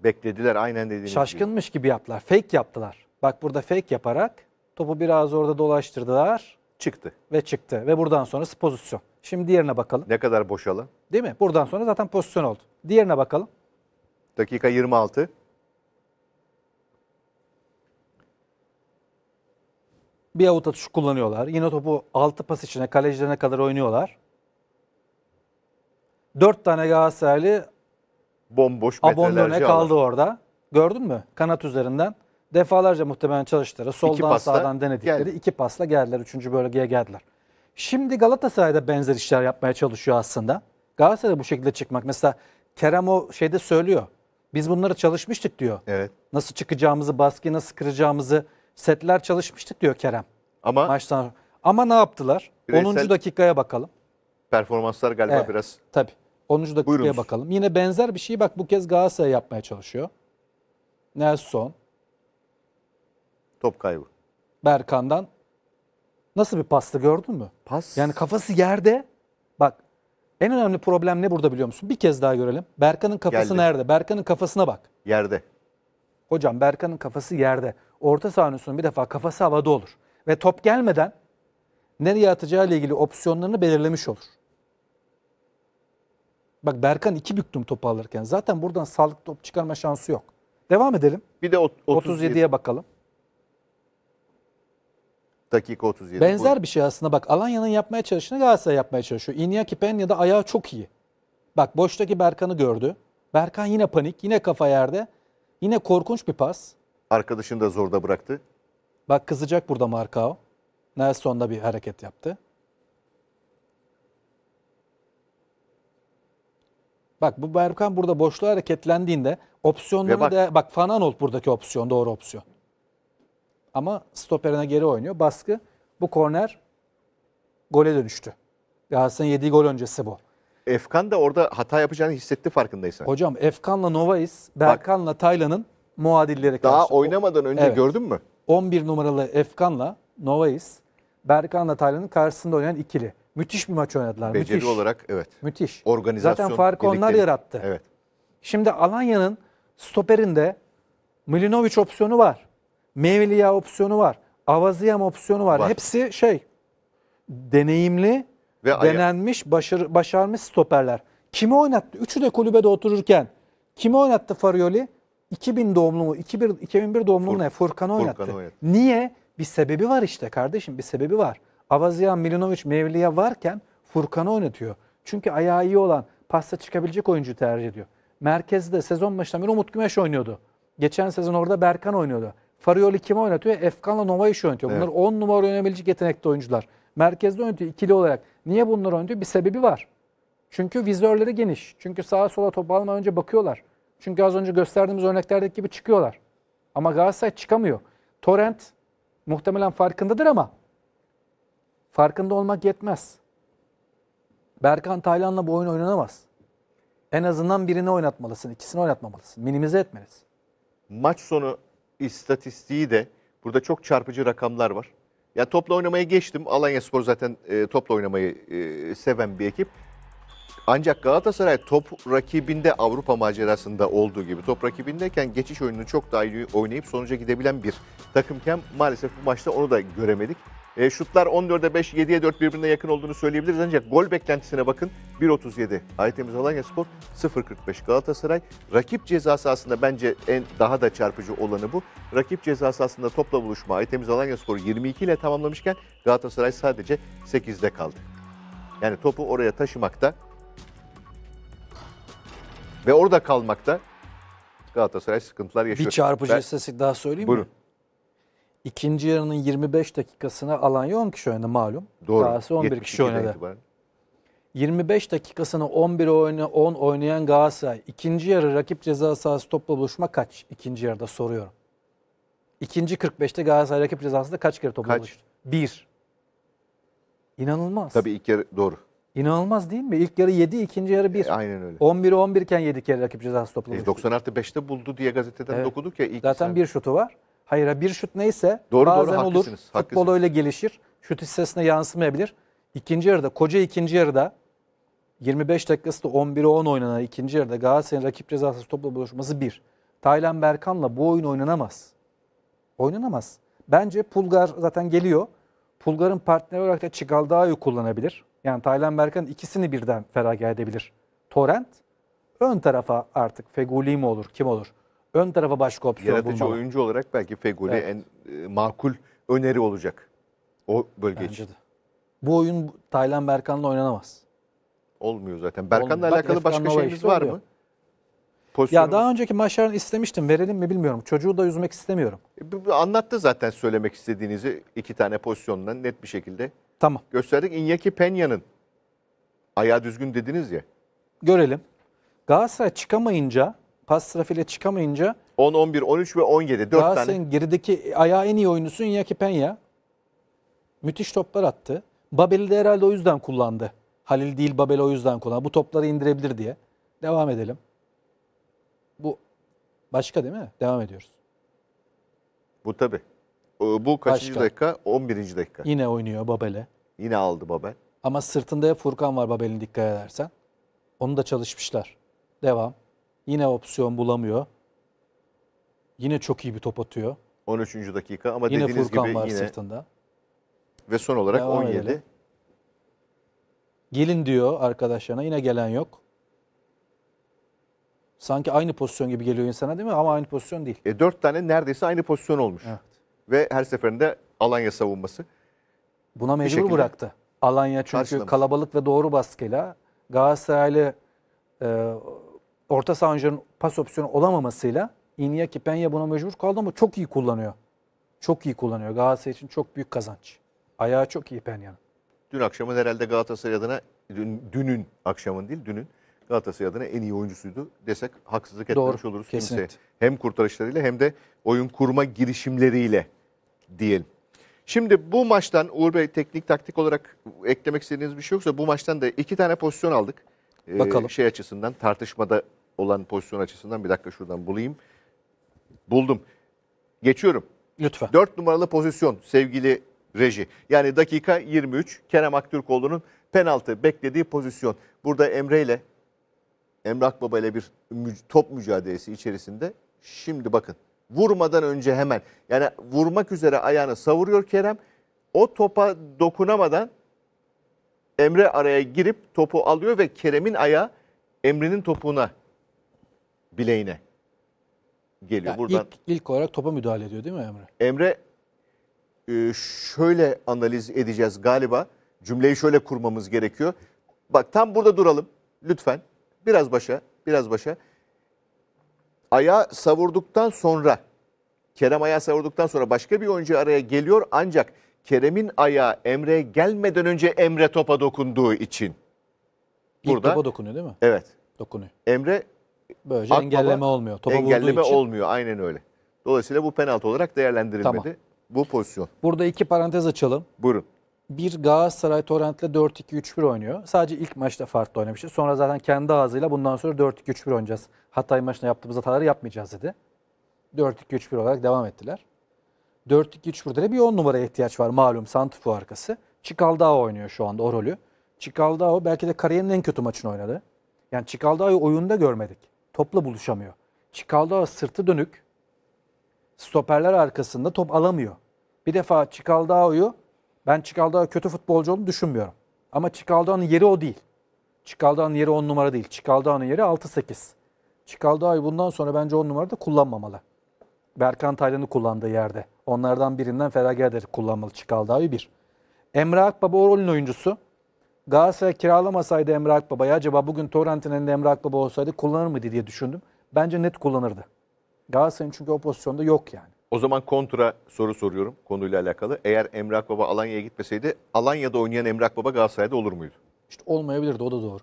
[SPEAKER 1] Beklediler aynen dediğiniz Şaşkınmış
[SPEAKER 2] gibi. gibi yaptılar. Fake yaptılar. Bak burada fake yaparak topu biraz orada dolaştırdılar. Çıktı. Ve çıktı. Ve buradan sonrası pozisyon. Şimdi diğerine bakalım. Ne kadar boşalı. Değil mi? Buradan sonra zaten pozisyon oldu. Diğerine bakalım.
[SPEAKER 1] Dakika 26.
[SPEAKER 2] bir avuç atışı kullanıyorlar. Yine topu altı pas içine kalecilerine kadar oynuyorlar. Dört tane Galatasaraylı
[SPEAKER 1] bomboş abonlone kaldı
[SPEAKER 2] orada. Gördün mü? Kanat üzerinden defalarca muhtemelen çalıştıları soldan pasla sağdan denedikleri geldi. iki pasla geldiler. Üçüncü bölgeye geldiler. Şimdi Galatasaray'da benzer işler yapmaya çalışıyor aslında. Galatasaray'da bu şekilde çıkmak. Mesela Kerem o şeyde söylüyor. Biz bunları çalışmıştık diyor. Evet. Nasıl çıkacağımızı, baskıyı nasıl kıracağımızı Setler çalışmıştık diyor Kerem. Ama maçtan ama ne yaptılar? Bireysel... 10.
[SPEAKER 1] dakikaya bakalım. Performanslar galiba evet, biraz. Tabii. 10. dakikaya Buyurunuz.
[SPEAKER 2] bakalım. Yine benzer bir şeyi bak bu kez Galatasaray yapmaya çalışıyor. Nelson. Top kaybı. Berkan'dan. Nasıl bir pastı gördün mü? Pas. Yani kafası yerde. Bak en önemli problem ne burada biliyor musun? Bir kez daha görelim. Berkan'ın kafası Geldi. nerede? Berkan'ın kafasına bak. Yerde. Hocam Berkan'ın kafası yerde orta sahanın bir defa kafası havada olur. Ve top gelmeden nereye atacağı ile ilgili opsiyonlarını belirlemiş olur. Bak Berkan iki büktüm topu alırken. Zaten buradan sağlıklı top çıkarma şansı yok. Devam edelim.
[SPEAKER 1] Bir de 37'ye bakalım. Dakika 37. Benzer
[SPEAKER 2] buyurun. bir şey aslında bak Alanya'nın yapmaya çalıştığını Galatasaray yapmaya çalışıyor. ya da ayağı çok iyi. Bak boştaki Berkan'ı gördü. Berkan yine panik, yine kafa yerde. Yine korkunç bir pas.
[SPEAKER 1] Arkadaşını da zorda bıraktı.
[SPEAKER 2] Bak kızacak burada Marcao. Nelson da bir hareket yaptı. Bak bu Berkan burada boşluğa hareketlendiğinde opsiyonları bak, da bak Fanaanolt buradaki opsiyon doğru opsiyon. Ama stoperine geri oynuyor. Baskı bu korner gole dönüştü. Galatasaray'ın yediği gol öncesi bu.
[SPEAKER 1] Efkan da orada hata yapacağını hissetti farkındaysan.
[SPEAKER 2] Hocam Efkan'la Novais, Berkan'la Taylan'ın muadilleri Daha oynamadan önce Evet. gördün mü? 11 numaralı Efkan'la Novais, Berkan'la Taylan'ın karşısında oynayan ikili. Müthiş bir maç oynadılar. Beceri Müthiş.
[SPEAKER 1] olarak evet. Müthiş. Organizasyon. Zaten farkı onlar yarattı. Evet.
[SPEAKER 2] Şimdi Alanya'nın stoperinde Milinovic opsiyonu var. Mevliya opsiyonu var. Avaziyam opsiyonu var. Var. Hepsi şey deneyimli, Ve denenmiş, başarı- başarmış stoperler. Kimi oynattı? Üçü de kulübede otururken. Kimi oynattı Farioli? 2000 doğumlu mu? 2001, 2001 doğumlu mu ne? Furkan'ı oynattı. oynattı. Niye? Bir sebebi var işte kardeşim. Bir sebebi var. Avaziyan, Milinovic, Mevliya varken Furkan'ı oynatıyor. Çünkü ayağı iyi olan, pasta çıkabilecek oyuncu tercih ediyor. Merkezde sezon başından beri Umut Gümeş oynuyordu. Geçen sezon orada Berkan oynuyordu. Farioli kim oynatıyor? Efkan'la Novaiş oynatıyor. Bunlar 10 evet. numara oynayabilecek yetenekli oyuncular. Merkezde oynatıyor ikili olarak. Niye bunlar oynatıyor? Bir sebebi var. Çünkü vizörleri geniş. Çünkü sağa sola top almadan önce bakıyorlar. Çünkü az önce gösterdiğimiz örneklerdeki gibi çıkıyorlar. Ama Galatasaray çıkamıyor. Torrent muhtemelen farkındadır ama farkında olmak yetmez. Berkan Taylan'la bu oyun oynanamaz. En azından birini oynatmalısın, ikisini oynatmamalısın. Minimize etmelisin.
[SPEAKER 1] Maç sonu istatistiği de burada çok çarpıcı rakamlar var. Ya topla oynamaya geçtim. Alanya Spor zaten e, topla oynamayı e, seven bir ekip. Ancak Galatasaray top rakibinde Avrupa macerasında olduğu gibi top rakibindeyken geçiş oyununu çok daha iyi oynayıp sonuca gidebilen bir takımken maalesef bu maçta onu da göremedik. E, şutlar 14'e 5, 7'ye 4 birbirine yakın olduğunu söyleyebiliriz. Ancak gol beklentisine bakın. 1.37 Aytemiz Alanya Spor, 0.45 Galatasaray. Rakip ceza sahasında bence en daha da çarpıcı olanı bu. Rakip ceza sahasında topla buluşma Aytemiz Alanya Spor 22 ile tamamlamışken Galatasaray sadece 8'de kaldı. Yani topu oraya taşımakta ve orada kalmakta Galatasaray sıkıntılar yaşıyor. Bir çarpıcı ben... istatistik daha söyleyeyim Buyurun. mi?
[SPEAKER 2] İkinci yarının 25 dakikasını Alan 10 kişi oynadı malum. Doğru. Galatasaray 11 kişi oynadı. Itibaren. 25 dakikasını 11 oyna 10 oynayan Galatasaray ikinci yarı rakip ceza sahası topla buluşma kaç? İkinci yarıda soruyorum. İkinci 45'te Galatasaray rakip cezasında kaç kere topla buluştu? Bir. İnanılmaz. Tabii ilk yarı doğru. İnanılmaz değil mi? İlk yarı 7, ikinci yarı 1. E, aynen öyle. 11'e 11 iken 7 kere rakip cezası toplamış. E, 90 artı 5'te buldu diye gazeteden evet. dokuduk ya. Ilk Zaten sen... bir şutu var. Hayır bir şut neyse doğru, bazen doğru, olur. Futbol öyle gelişir. Şut hissesine yansımayabilir. İkinci yarıda, koca ikinci yarıda 25 dakikası da 11'e 10 oynanan ikinci yarıda Galatasaray'ın rakip cezası topla buluşması 1. Taylan Berkan'la bu oyun oynanamaz. Oynanamaz. Bence Pulgar zaten geliyor. Pulgar'ın partner olarak da Çigaldao'yu kullanabilir. Yani Taylan Berkan ikisini birden feragat edebilir. Torrent ön tarafa artık Feguli mi olur kim olur? Ön tarafa başka opsiyon Yaratıcı bulmalı.
[SPEAKER 1] oyuncu olarak belki Feguli evet. en e, makul öneri olacak. O bölge Bence için. De. Bu oyun
[SPEAKER 2] Taylan Berkan'la oynanamaz.
[SPEAKER 1] Olmuyor zaten. Berkan'la Olmuyor. alakalı Bak, başka şeyimiz işte var mı?
[SPEAKER 2] Pozisyonu... Ya daha önceki maçlarını istemiştim. Verelim mi bilmiyorum. Çocuğu da üzmek istemiyorum.
[SPEAKER 1] E, anlattı zaten söylemek istediğinizi iki tane pozisyondan net bir şekilde. Tamam. Gösterdik. Iñaki Peña'nın ayağı düzgün dediniz ya. Görelim. Galatasaray
[SPEAKER 2] çıkamayınca, pas trafiğiyle çıkamayınca
[SPEAKER 1] 10, 11, 13 ve 17. 4 tane. Galatasaray'ın
[SPEAKER 2] gerideki ayağı en iyi oyuncusu Iñaki Peña. Müthiş toplar attı. Babel'i de herhalde o yüzden kullandı. Halil değil Babel o yüzden kullandı. Bu topları indirebilir diye. Devam edelim. Bu başka değil mi? Devam ediyoruz.
[SPEAKER 1] Bu tabii. Ee, bu kaçıncı Başka. dakika? 11. dakika. Yine
[SPEAKER 2] oynuyor Babel'e.
[SPEAKER 1] Yine aldı Babel.
[SPEAKER 2] Ama sırtında hep Furkan var Babel'in dikkat edersen. Onu da çalışmışlar. Devam. Yine opsiyon bulamıyor. Yine çok iyi bir top atıyor.
[SPEAKER 1] 13. dakika ama yine dediğiniz Furkan gibi var yine. sırtında. Ve son olarak Devam 17. Edelim.
[SPEAKER 2] Gelin diyor arkadaşlarına yine gelen yok.
[SPEAKER 1] Sanki aynı pozisyon gibi geliyor insana değil mi? Ama aynı pozisyon değil. E, dört tane neredeyse aynı pozisyon olmuş. Evet ve her seferinde Alanya savunması. Buna mecbur şekilde bıraktı. Alanya
[SPEAKER 2] çünkü kalabalık ve doğru baskıyla Galatasaraylı e, orta sahancının pas opsiyonu olamamasıyla Iñaki Penya buna mecbur kaldı ama çok iyi kullanıyor. Çok iyi kullanıyor. Galatasaray için çok büyük kazanç.
[SPEAKER 1] Ayağı çok iyi Penya'nın. Dün akşamın herhalde Galatasaray adına dün, dünün akşamın değil dünün Galatasaray adına en iyi oyuncusuydu desek haksızlık etmiş Doğru, oluruz kesinlikle. Hem kurtarışlarıyla hem de oyun kurma girişimleriyle diyelim. Şimdi bu maçtan Uğur Bey teknik taktik olarak eklemek istediğiniz bir şey yoksa bu maçtan da iki tane pozisyon aldık. Ee, Bakalım. Şey açısından tartışmada olan pozisyon açısından bir dakika şuradan bulayım. Buldum. Geçiyorum. Lütfen. Dört numaralı pozisyon sevgili reji. Yani dakika 23 Kerem Aktürkoğlu'nun penaltı beklediği pozisyon. Burada Emre ile Emrak Baba ile bir top mücadelesi içerisinde. Şimdi bakın vurmadan önce hemen yani vurmak üzere ayağını savuruyor Kerem. O topa dokunamadan Emre araya girip topu alıyor ve Kerem'in ayağı Emre'nin topuğuna bileğine geliyor. Yani Buradan ilk,
[SPEAKER 2] ilk olarak topa müdahale ediyor değil mi Emre?
[SPEAKER 1] Emre e, şöyle analiz edeceğiz galiba. Cümleyi şöyle kurmamız gerekiyor. Bak tam burada duralım lütfen. Biraz başa, biraz başa. Ayağı savurduktan sonra, Kerem ayağı savurduktan sonra başka bir oyuncu araya geliyor ancak Kerem'in ayağı Emre'ye gelmeden önce Emre topa dokunduğu için. İlk Burada, topa dokunuyor değil mi? Evet. Dokunuyor. Emre Böylece akbaba, engelleme olmuyor. Topa engelleme için. olmuyor aynen öyle. Dolayısıyla bu penaltı olarak değerlendirilmedi. Tamam. Bu pozisyon.
[SPEAKER 2] Burada iki parantez açalım. Buyurun bir Galatasaray Torrent'le 4-2-3-1 oynuyor. Sadece ilk maçta farklı oynamıştı. Sonra zaten kendi ağzıyla bundan sonra 4-2-3-1 oynayacağız. Hatay maçında yaptığımız hataları yapmayacağız dedi. 4-2-3-1 olarak devam ettiler. 4-2-3-1'de de bir 10 numaraya ihtiyaç var malum Santifu arkası. Çikaldao oynuyor şu anda o rolü. Çikaldao belki de kariyerinin en kötü maçını oynadı. Yani Çikaldao'yu oyunda görmedik. Topla buluşamıyor. Çikaldao sırtı dönük. Stoperler arkasında top alamıyor. Bir defa Çikaldao'yu ben Çıkaldağ kötü futbolcu olduğunu düşünmüyorum. Ama Çıkaldağ'ın yeri o değil. Çıkaldağ'ın yeri 10 numara değil. Çıkaldağ'ın yeri 6-8. Çıkaldağ'ı bundan sonra bence 10 numarada kullanmamalı. Berkan Taylan'ı kullandığı yerde. Onlardan birinden feragat ederek kullanmalı Çıkaldağ'ı bir. Emre Akbaba o rolün oyuncusu. Galatasaray kiralamasaydı Emre Akbaba'yı acaba bugün Torrent'in elinde Emre Akbaba olsaydı kullanır mıydı diye düşündüm. Bence net kullanırdı. Galatasaray'ın çünkü o pozisyonda yok yani.
[SPEAKER 1] O zaman kontra soru soruyorum konuyla alakalı. Eğer Emrah Baba Alanya'ya gitmeseydi Alanya'da oynayan Emrah Baba Galatasaray'da olur muydu?
[SPEAKER 2] İşte olmayabilirdi
[SPEAKER 1] o da doğru.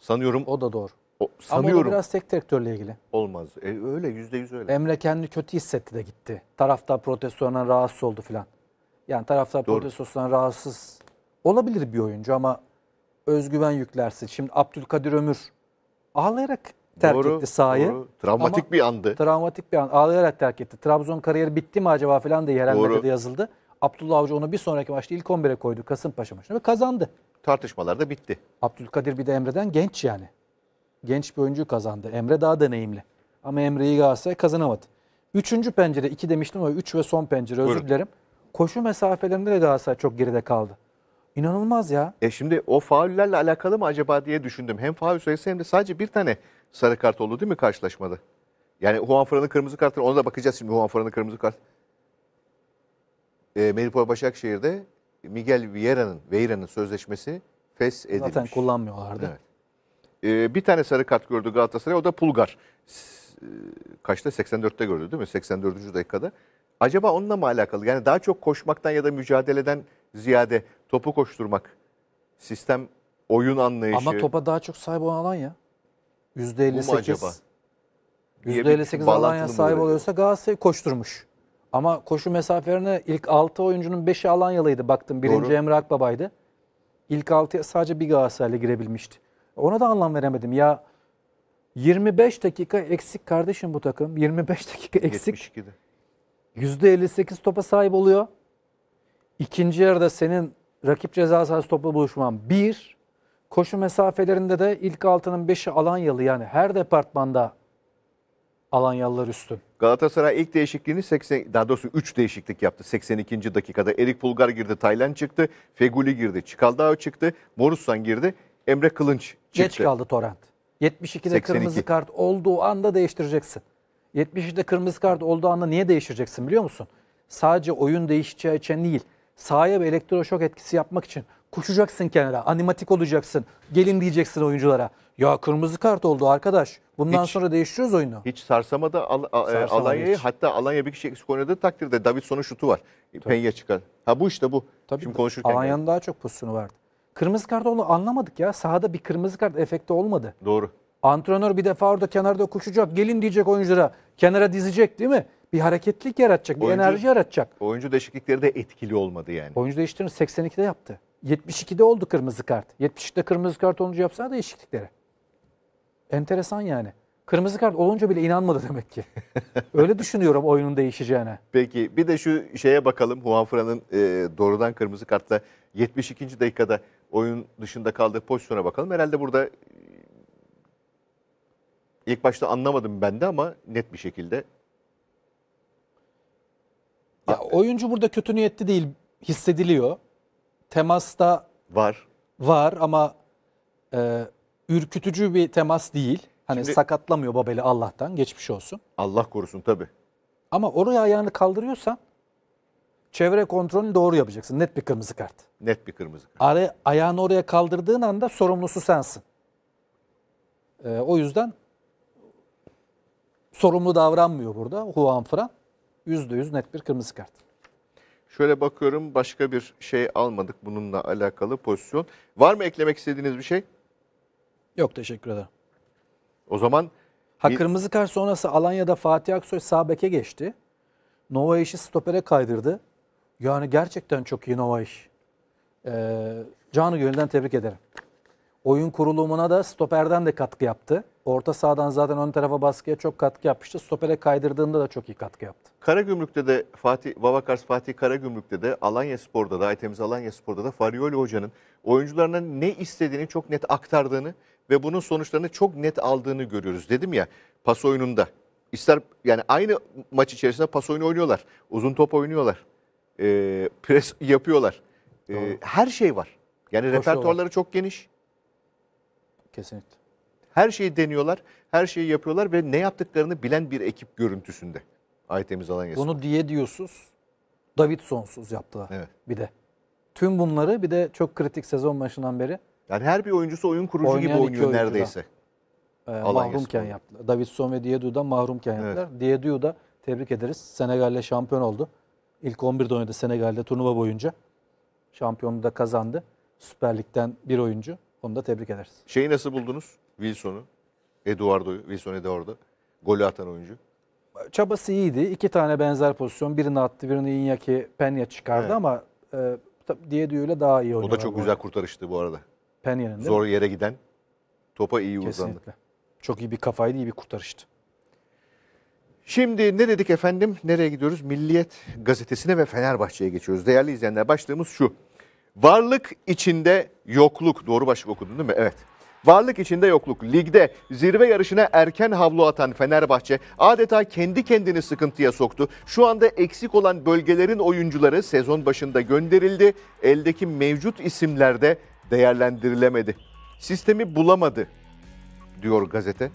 [SPEAKER 1] Sanıyorum. O da doğru. O, sanıyorum. Ama o biraz tek direktörle ilgili. Olmaz. E, öyle yüzde yüz öyle. Emre
[SPEAKER 2] kendi kötü hissetti de gitti. Tarafta protestosundan rahatsız oldu filan. Yani tarafta doğru. protestosundan rahatsız olabilir bir oyuncu ama özgüven yüklerse. Şimdi Abdülkadir Ömür ağlayarak terk doğru, etti sahayı. Doğru. Travmatik Ama bir andı. Travmatik bir an. Ağlayarak terk etti. Trabzon kariyeri bitti mi acaba falan diye yerel medyada yazıldı. Abdullah Avcı onu bir sonraki maçta ilk 11'e koydu Kasımpaşa maçında ve kazandı. Tartışmalar da bitti. Abdülkadir bir de Emre'den genç yani. Genç bir oyuncu kazandı. Emre daha deneyimli. Ama Emre'yi Galatasaray kazanamadı. Üçüncü pencere iki demiştim ama üç ve son pencere özür Buyurun. dilerim. Koşu mesafelerinde de Galatasaray çok geride kaldı. İnanılmaz ya.
[SPEAKER 1] E şimdi o faullerle alakalı mı acaba diye düşündüm. Hem faul sayısı hem de sadece bir tane sarı kart oldu değil mi karşılaşmada? Yani Juanfran'ın kırmızı kartı ona da bakacağız şimdi Juanfran'ın kırmızı kart. E, ee, Melipol Başakşehir'de Miguel Vieira'nın Vieira'nın sözleşmesi fes edilmiş. Zaten kullanmıyorlardı. Evet. E, bir tane sarı kart gördü Galatasaray o da Pulgar. E, kaçta? 84'te gördü değil mi? 84. dakikada. Acaba onunla mı alakalı? Yani daha çok koşmaktan ya da mücadeleden ziyade topu koşturmak, sistem, oyun anlayışı. Ama topa
[SPEAKER 2] daha çok sahip olan alan ya. %58
[SPEAKER 1] Bu %58 Alanya sahip
[SPEAKER 2] oluyorsa Galatasaray koşturmuş. Ama koşu mesafelerine ilk 6 oyuncunun 5'i Alanyalıydı baktım. Birinci Doğru. Emre Akbaba'ydı. İlk 6'ya sadece bir Galatasaraylı girebilmişti. Ona da anlam veremedim. Ya 25 dakika eksik kardeşim bu takım. 25 dakika eksik. 72'de. %58 topa sahip oluyor. İkinci yarıda senin rakip ceza sahası topla buluşman 1. Koşu mesafelerinde de ilk altının beşi Alanyalı yani her departmanda Alanyalılar üstün.
[SPEAKER 1] Galatasaray ilk değişikliğini 80 daha doğrusu 3 değişiklik yaptı 82. dakikada. Erik Bulgar girdi, Taylan çıktı, Feguli girdi, Çikaldao çıktı, Morussan girdi, Emre Kılınç çıktı. Geç kaldı Torrent.
[SPEAKER 2] 72'de 82. kırmızı kart olduğu anda değiştireceksin. 72'de kırmızı kart olduğu anda niye değiştireceksin biliyor musun? Sadece oyun değişeceği için değil, sahaya bir elektroşok etkisi yapmak için. Koşacaksın kenara. Animatik olacaksın. Gelin diyeceksin oyunculara. Ya kırmızı kart oldu arkadaş. Bundan hiç,
[SPEAKER 1] sonra değiştiriyoruz oyunu. Hiç sarsamada al, a, e, Alanya'yı hatta Alanya bir kişi eksik oynadığı takdirde Davidson'un şutu var. Penye çıkar. Ha bu işte bu. Tabii Şimdi konuşurken. Alanya'nın
[SPEAKER 2] daha çok pozisyonu vardı. Kırmızı kart oldu anlamadık ya. Sahada bir kırmızı kart efekti olmadı. Doğru. Antrenör bir defa orada kenarda koşacak. Gelin diyecek oyunculara. Kenara dizecek değil mi? Bir hareketlik yaratacak. Bir oyuncu, enerji
[SPEAKER 1] yaratacak. Oyuncu değişiklikleri de etkili olmadı yani. Oyuncu değişikliğini 82'de yaptı. 72'de oldu
[SPEAKER 2] kırmızı kart. 72'de kırmızı kart olunca yapsana değişiklikleri. Enteresan yani. Kırmızı kart olunca bile inanmadı demek ki. [laughs] Öyle düşünüyorum oyunun değişeceğine.
[SPEAKER 1] Peki bir de şu şeye bakalım. Huanfra'nın e, doğrudan kırmızı kartla 72. dakikada oyun dışında kaldığı pozisyona bakalım. Herhalde burada e, ilk başta anlamadım ben de ama net bir şekilde.
[SPEAKER 2] Ya, oyuncu burada kötü niyetli değil hissediliyor temasta var. Var ama e, ürkütücü bir temas değil. Hani Şimdi, sakatlamıyor Babel'i Allah'tan. Geçmiş olsun.
[SPEAKER 1] Allah korusun tabii.
[SPEAKER 2] Ama oraya ayağını kaldırıyorsan çevre kontrolünü doğru yapacaksın. Net bir kırmızı kart.
[SPEAKER 1] Net bir kırmızı
[SPEAKER 2] kart. Ara, ayağını oraya kaldırdığın anda sorumlusu sensin. Ee, o yüzden sorumlu davranmıyor burada Juan Fran. yüz net bir kırmızı kart.
[SPEAKER 1] Şöyle bakıyorum başka bir şey almadık bununla alakalı pozisyon. Var mı eklemek istediğiniz bir şey?
[SPEAKER 2] Yok teşekkür ederim. O zaman... Ha kırmızı kart sonrası Alanya'da Fatih Aksoy sağ beke geçti. Nova işi stopere kaydırdı. Yani gerçekten çok iyi Nova iş. Ee, canı gönülden tebrik ederim. Oyun kurulumuna da stoperden de katkı yaptı. Orta sahadan zaten ön tarafa baskıya çok katkı yapmıştı. Stopere kaydırdığında da çok iyi katkı yaptı.
[SPEAKER 1] Karagümrük'te de Fatih Babakars Fatih Karagümrük'te de Alanya Spor'da da Aytemiz Alanya Spor'da da Farioli Hoca'nın oyuncularına ne istediğini çok net aktardığını ve bunun sonuçlarını çok net aldığını görüyoruz. Dedim ya pas oyununda ister yani aynı maç içerisinde pas oyunu oynuyorlar. Uzun top oynuyorlar. E, pres yapıyorlar. E, her şey var. Yani Koşuyorlar. repertuarları çok geniş. Kesinlikle. Her şeyi deniyorlar, her şeyi yapıyorlar ve ne yaptıklarını bilen bir ekip görüntüsünde. Aytemiz Alanya'sı. Bunu diye diyorsunuz.
[SPEAKER 2] sonsuz yaptılar evet. bir de. Tüm
[SPEAKER 1] bunları bir de çok kritik sezon başından
[SPEAKER 2] beri. Yani her bir oyuncusu oyun kurucu Oynayan gibi oynuyor neredeyse. E, mahrumken yaptılar. Davidson ve Diedou'da mahrumken yaptılar. Evet. Diedou da tebrik ederiz. Senegal'le şampiyon oldu. İlk 11'de oynadı Senegal'de turnuva boyunca. şampiyonu da kazandı. Süper Lig'den bir oyuncu. Onu da tebrik ederiz.
[SPEAKER 1] Şeyi nasıl buldunuz? Wilson'u. Eduardo'yu. Wilson Eduardo. Golü atan oyuncu.
[SPEAKER 2] Çabası iyiydi. İki tane benzer pozisyon. Birini attı, birini inyaki, Penya çıkardı evet. ama e, diye ile daha iyi oynadı. O da çok güzel
[SPEAKER 1] kurtarıştı bu arada. Penya'nın Zor mi? yere giden topa iyi uzandı. Kesinlikle. Çok iyi bir kafaydı, iyi bir kurtarıştı. Şimdi ne dedik efendim? Nereye gidiyoruz? Milliyet gazetesine ve Fenerbahçe'ye geçiyoruz. Değerli izleyenler başlığımız şu. Varlık içinde yokluk. Doğru başlık okudun değil mi? Evet. Varlık içinde yokluk. Ligde zirve yarışına erken havlu atan Fenerbahçe adeta kendi kendini sıkıntıya soktu. Şu anda eksik olan bölgelerin oyuncuları sezon başında gönderildi. Eldeki mevcut isimlerde değerlendirilemedi. Sistemi bulamadı diyor gazete.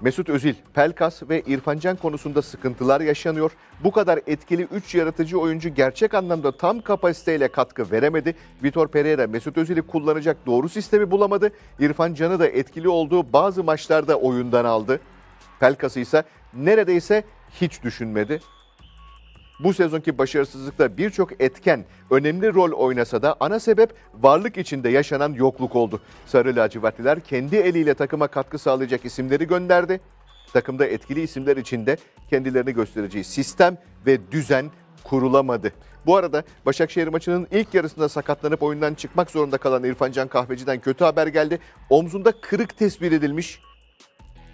[SPEAKER 1] Mesut Özil, Pelkas ve İrfancan konusunda sıkıntılar yaşanıyor. Bu kadar etkili 3 yaratıcı oyuncu gerçek anlamda tam kapasiteyle katkı veremedi. Vitor Pereira Mesut Özil'i kullanacak doğru sistemi bulamadı. İrfan Can'ı da etkili olduğu bazı maçlarda oyundan aldı. Pelkas'ı ise neredeyse hiç düşünmedi. Bu sezonki başarısızlıkta birçok etken önemli rol oynasa da ana sebep varlık içinde yaşanan yokluk oldu. Sarı lacivertliler kendi eliyle takıma katkı sağlayacak isimleri gönderdi. Takımda etkili isimler içinde kendilerini göstereceği sistem ve düzen kurulamadı. Bu arada Başakşehir maçının ilk yarısında sakatlanıp oyundan çıkmak zorunda kalan İrfan Can Kahveci'den kötü haber geldi. Omzunda kırık tespit edilmiş.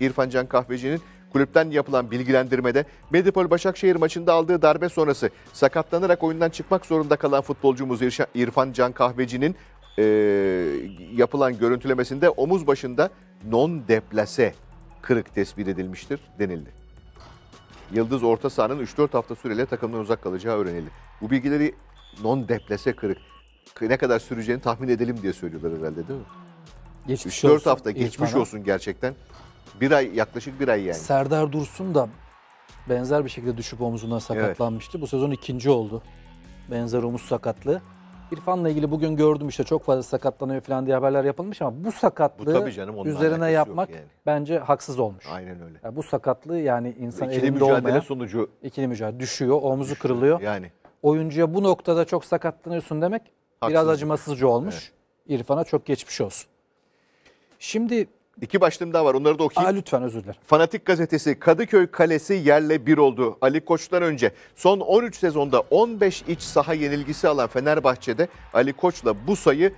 [SPEAKER 1] İrfan Can Kahveci'nin Kulüpten yapılan bilgilendirmede Medipol Başakşehir maçında aldığı darbe sonrası sakatlanarak oyundan çıkmak zorunda kalan futbolcumuz İrfan Can Kahveci'nin e, yapılan görüntülemesinde omuz başında non deplase kırık tespit edilmiştir denildi. Yıldız orta sahanın 3-4 hafta süreyle takımdan uzak kalacağı öğrenildi. Bu bilgileri non deplase kırık ne kadar süreceğini tahmin edelim diye söylüyorlar herhalde değil mi? Geçmiş 4 hafta geçmiş İrfan'a. olsun gerçekten. Bir ay yaklaşık bir ay yani.
[SPEAKER 2] Serdar Dursun da benzer bir şekilde düşüp omuzundan sakatlanmıştı. Bu sezon ikinci oldu. Benzer omuz sakatlığı. İrfan'la ilgili bugün gördüm işte çok fazla sakatlanıyor falan diye haberler yapılmış ama bu sakatlığı Bu canım, üzerine yapmak yani. bence haksız olmuş. Aynen öyle. Yani bu sakatlığı yani insan İkili elinde mücadele olmayan sonucu ikili mücadele düşüyor, omuzu kırılıyor. yani Oyuncuya bu noktada çok sakatlanıyorsun demek biraz Haksızlık. acımasızca olmuş. İrfan'a çok geçmiş olsun.
[SPEAKER 1] Şimdi İki başlığım daha var onları da okuyayım. Aa, lütfen özür dilerim. Fanatik gazetesi Kadıköy Kalesi yerle bir oldu. Ali Koç'tan önce son 13 sezonda 15 iç saha yenilgisi alan Fenerbahçe'de Ali Koç'la bu sayı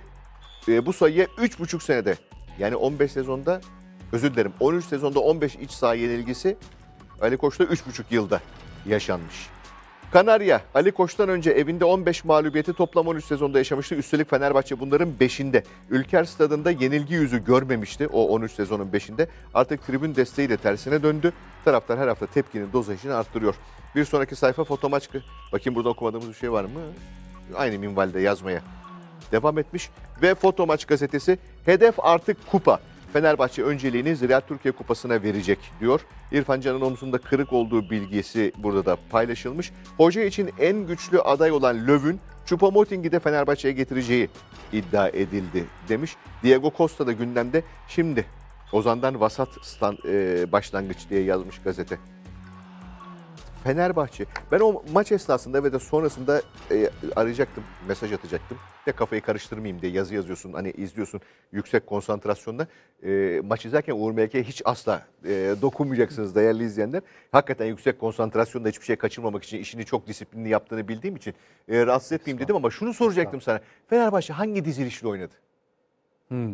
[SPEAKER 1] e, bu sayıya 3,5 senede yani 15 sezonda özür dilerim 13 sezonda 15 iç saha yenilgisi Ali Koç'ta 3,5 yılda yaşanmış. Kanarya Ali Koç'tan önce evinde 15 mağlubiyeti toplam 13 sezonda yaşamıştı. Üstelik Fenerbahçe bunların 5'inde. Ülker Stadında yenilgi yüzü görmemişti o 13 sezonun 5'inde. Artık tribün desteği de tersine döndü. Taraftar her hafta tepkinin dozajını arttırıyor. Bir sonraki sayfa fotomaç. Bakayım burada okumadığımız bir şey var mı? Aynı minvalde yazmaya devam etmiş. Ve Fotomaç gazetesi hedef artık kupa. Fenerbahçe önceliğini Ziraat Türkiye Kupası'na verecek diyor. İrfan Can'ın omzunda kırık olduğu bilgisi burada da paylaşılmış. Hoca için en güçlü aday olan Löv'ün Choupo-Moting'i de Fenerbahçe'ye getireceği iddia edildi demiş. Diego Costa da gündemde. Şimdi Ozan'dan vasat stand, e, başlangıç diye yazmış gazete. Fenerbahçe. Ben o maç esnasında ve de sonrasında e, arayacaktım, mesaj atacaktım. De kafayı karıştırmayayım diye yazı yazıyorsun, hani izliyorsun yüksek konsantrasyonda. E, maç izlerken Uğur Melke'ye hiç asla e, dokunmayacaksınız değerli izleyenler. Hakikaten yüksek konsantrasyonda hiçbir şey kaçırmamak için işini çok disiplinli yaptığını bildiğim için e, rahatsız etmeyeyim dedim ama şunu soracaktım sana. Fenerbahçe hangi dizilişle oynadı? Hmm.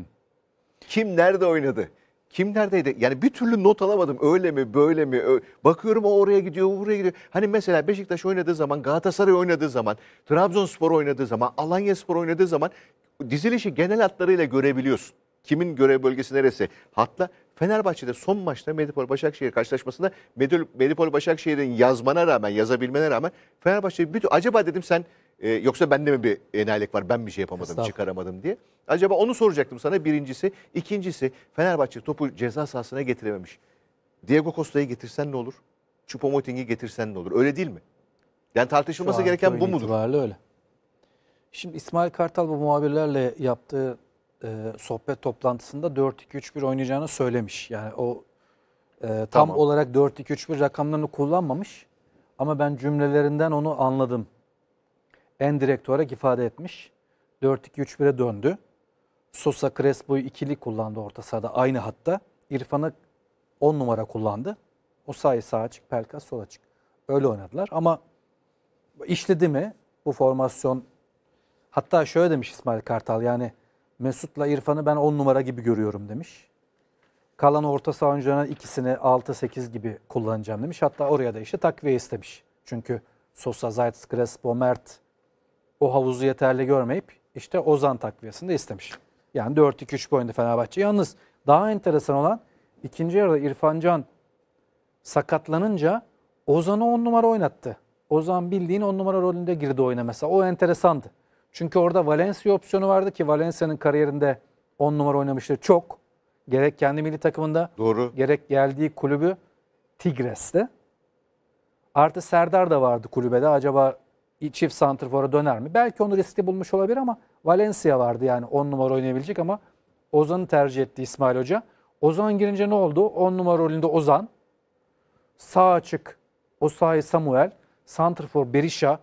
[SPEAKER 1] Kim nerede oynadı? Kim neredeydi? Yani bir türlü not alamadım. Öyle mi böyle mi? Bakıyorum o oraya gidiyor, buraya gidiyor. Hani mesela Beşiktaş oynadığı zaman, Galatasaray oynadığı zaman, Trabzonspor oynadığı zaman, Alanyaspor oynadığı zaman dizilişi genel hatlarıyla görebiliyorsun. Kimin görev bölgesi neresi? Hatta Fenerbahçe'de son maçta Medipol Başakşehir karşılaşmasında Medipol Başakşehir'in yazmana rağmen, yazabilmene rağmen Fenerbahçe bütün acaba dedim sen e, yoksa bende mi bir enayilik var ben bir şey yapamadım çıkaramadım diye. Acaba onu soracaktım sana birincisi. ikincisi Fenerbahçe topu ceza sahasına getirememiş. Diego Costa'yı getirsen ne olur? choupo getirsen ne olur? Öyle değil mi? Yani tartışılması gereken bu mudur? öyle.
[SPEAKER 2] Şimdi İsmail Kartal bu muhabirlerle yaptığı e, sohbet toplantısında 4-2-3-1 oynayacağını söylemiş. Yani o e, tam Tamam. olarak 4-2-3-1 rakamlarını kullanmamış ama ben cümlelerinden onu anladım. En direkt olarak ifade etmiş. 4-2-3-1'e döndü. Sosa Crespo'yu ikili kullandı orta sahada aynı hatta. İrfan'ı 10 numara kullandı. O sayı sağa çık, pelka sola çık. Öyle oynadılar ama işledi mi bu formasyon? Hatta şöyle demiş İsmail Kartal yani Mesut'la İrfan'ı ben 10 numara gibi görüyorum demiş. Kalan orta saha oyuncularına ikisini 6-8 gibi kullanacağım demiş. Hatta oraya da işte takviye istemiş. Çünkü Sosa, Zayt, Crespo, Mert o havuzu yeterli görmeyip işte Ozan takviyesini de istemiş. Yani 4-2-3 boyunda Fenerbahçe. Yalnız daha enteresan olan ikinci yarıda İrfan Can sakatlanınca Ozan'ı 10 numara oynattı. Ozan bildiğin 10 numara rolünde girdi oyuna mesela. O enteresandı. Çünkü orada Valencia opsiyonu vardı ki Valencia'nın kariyerinde 10 numara oynamıştı çok. Gerek kendi milli takımında, Doğru. gerek geldiği kulübü Tigres'te. Artı Serdar da vardı kulübede. Acaba çift santrfora döner mi? Belki onu riskli bulmuş olabilir ama Valencia vardı yani 10 numara oynayabilecek ama Ozan'ı tercih etti İsmail Hoca. Ozan girince ne oldu? 10 numara rolünde Ozan. Sağ açık o Osayi Samuel. Santrfor Berisha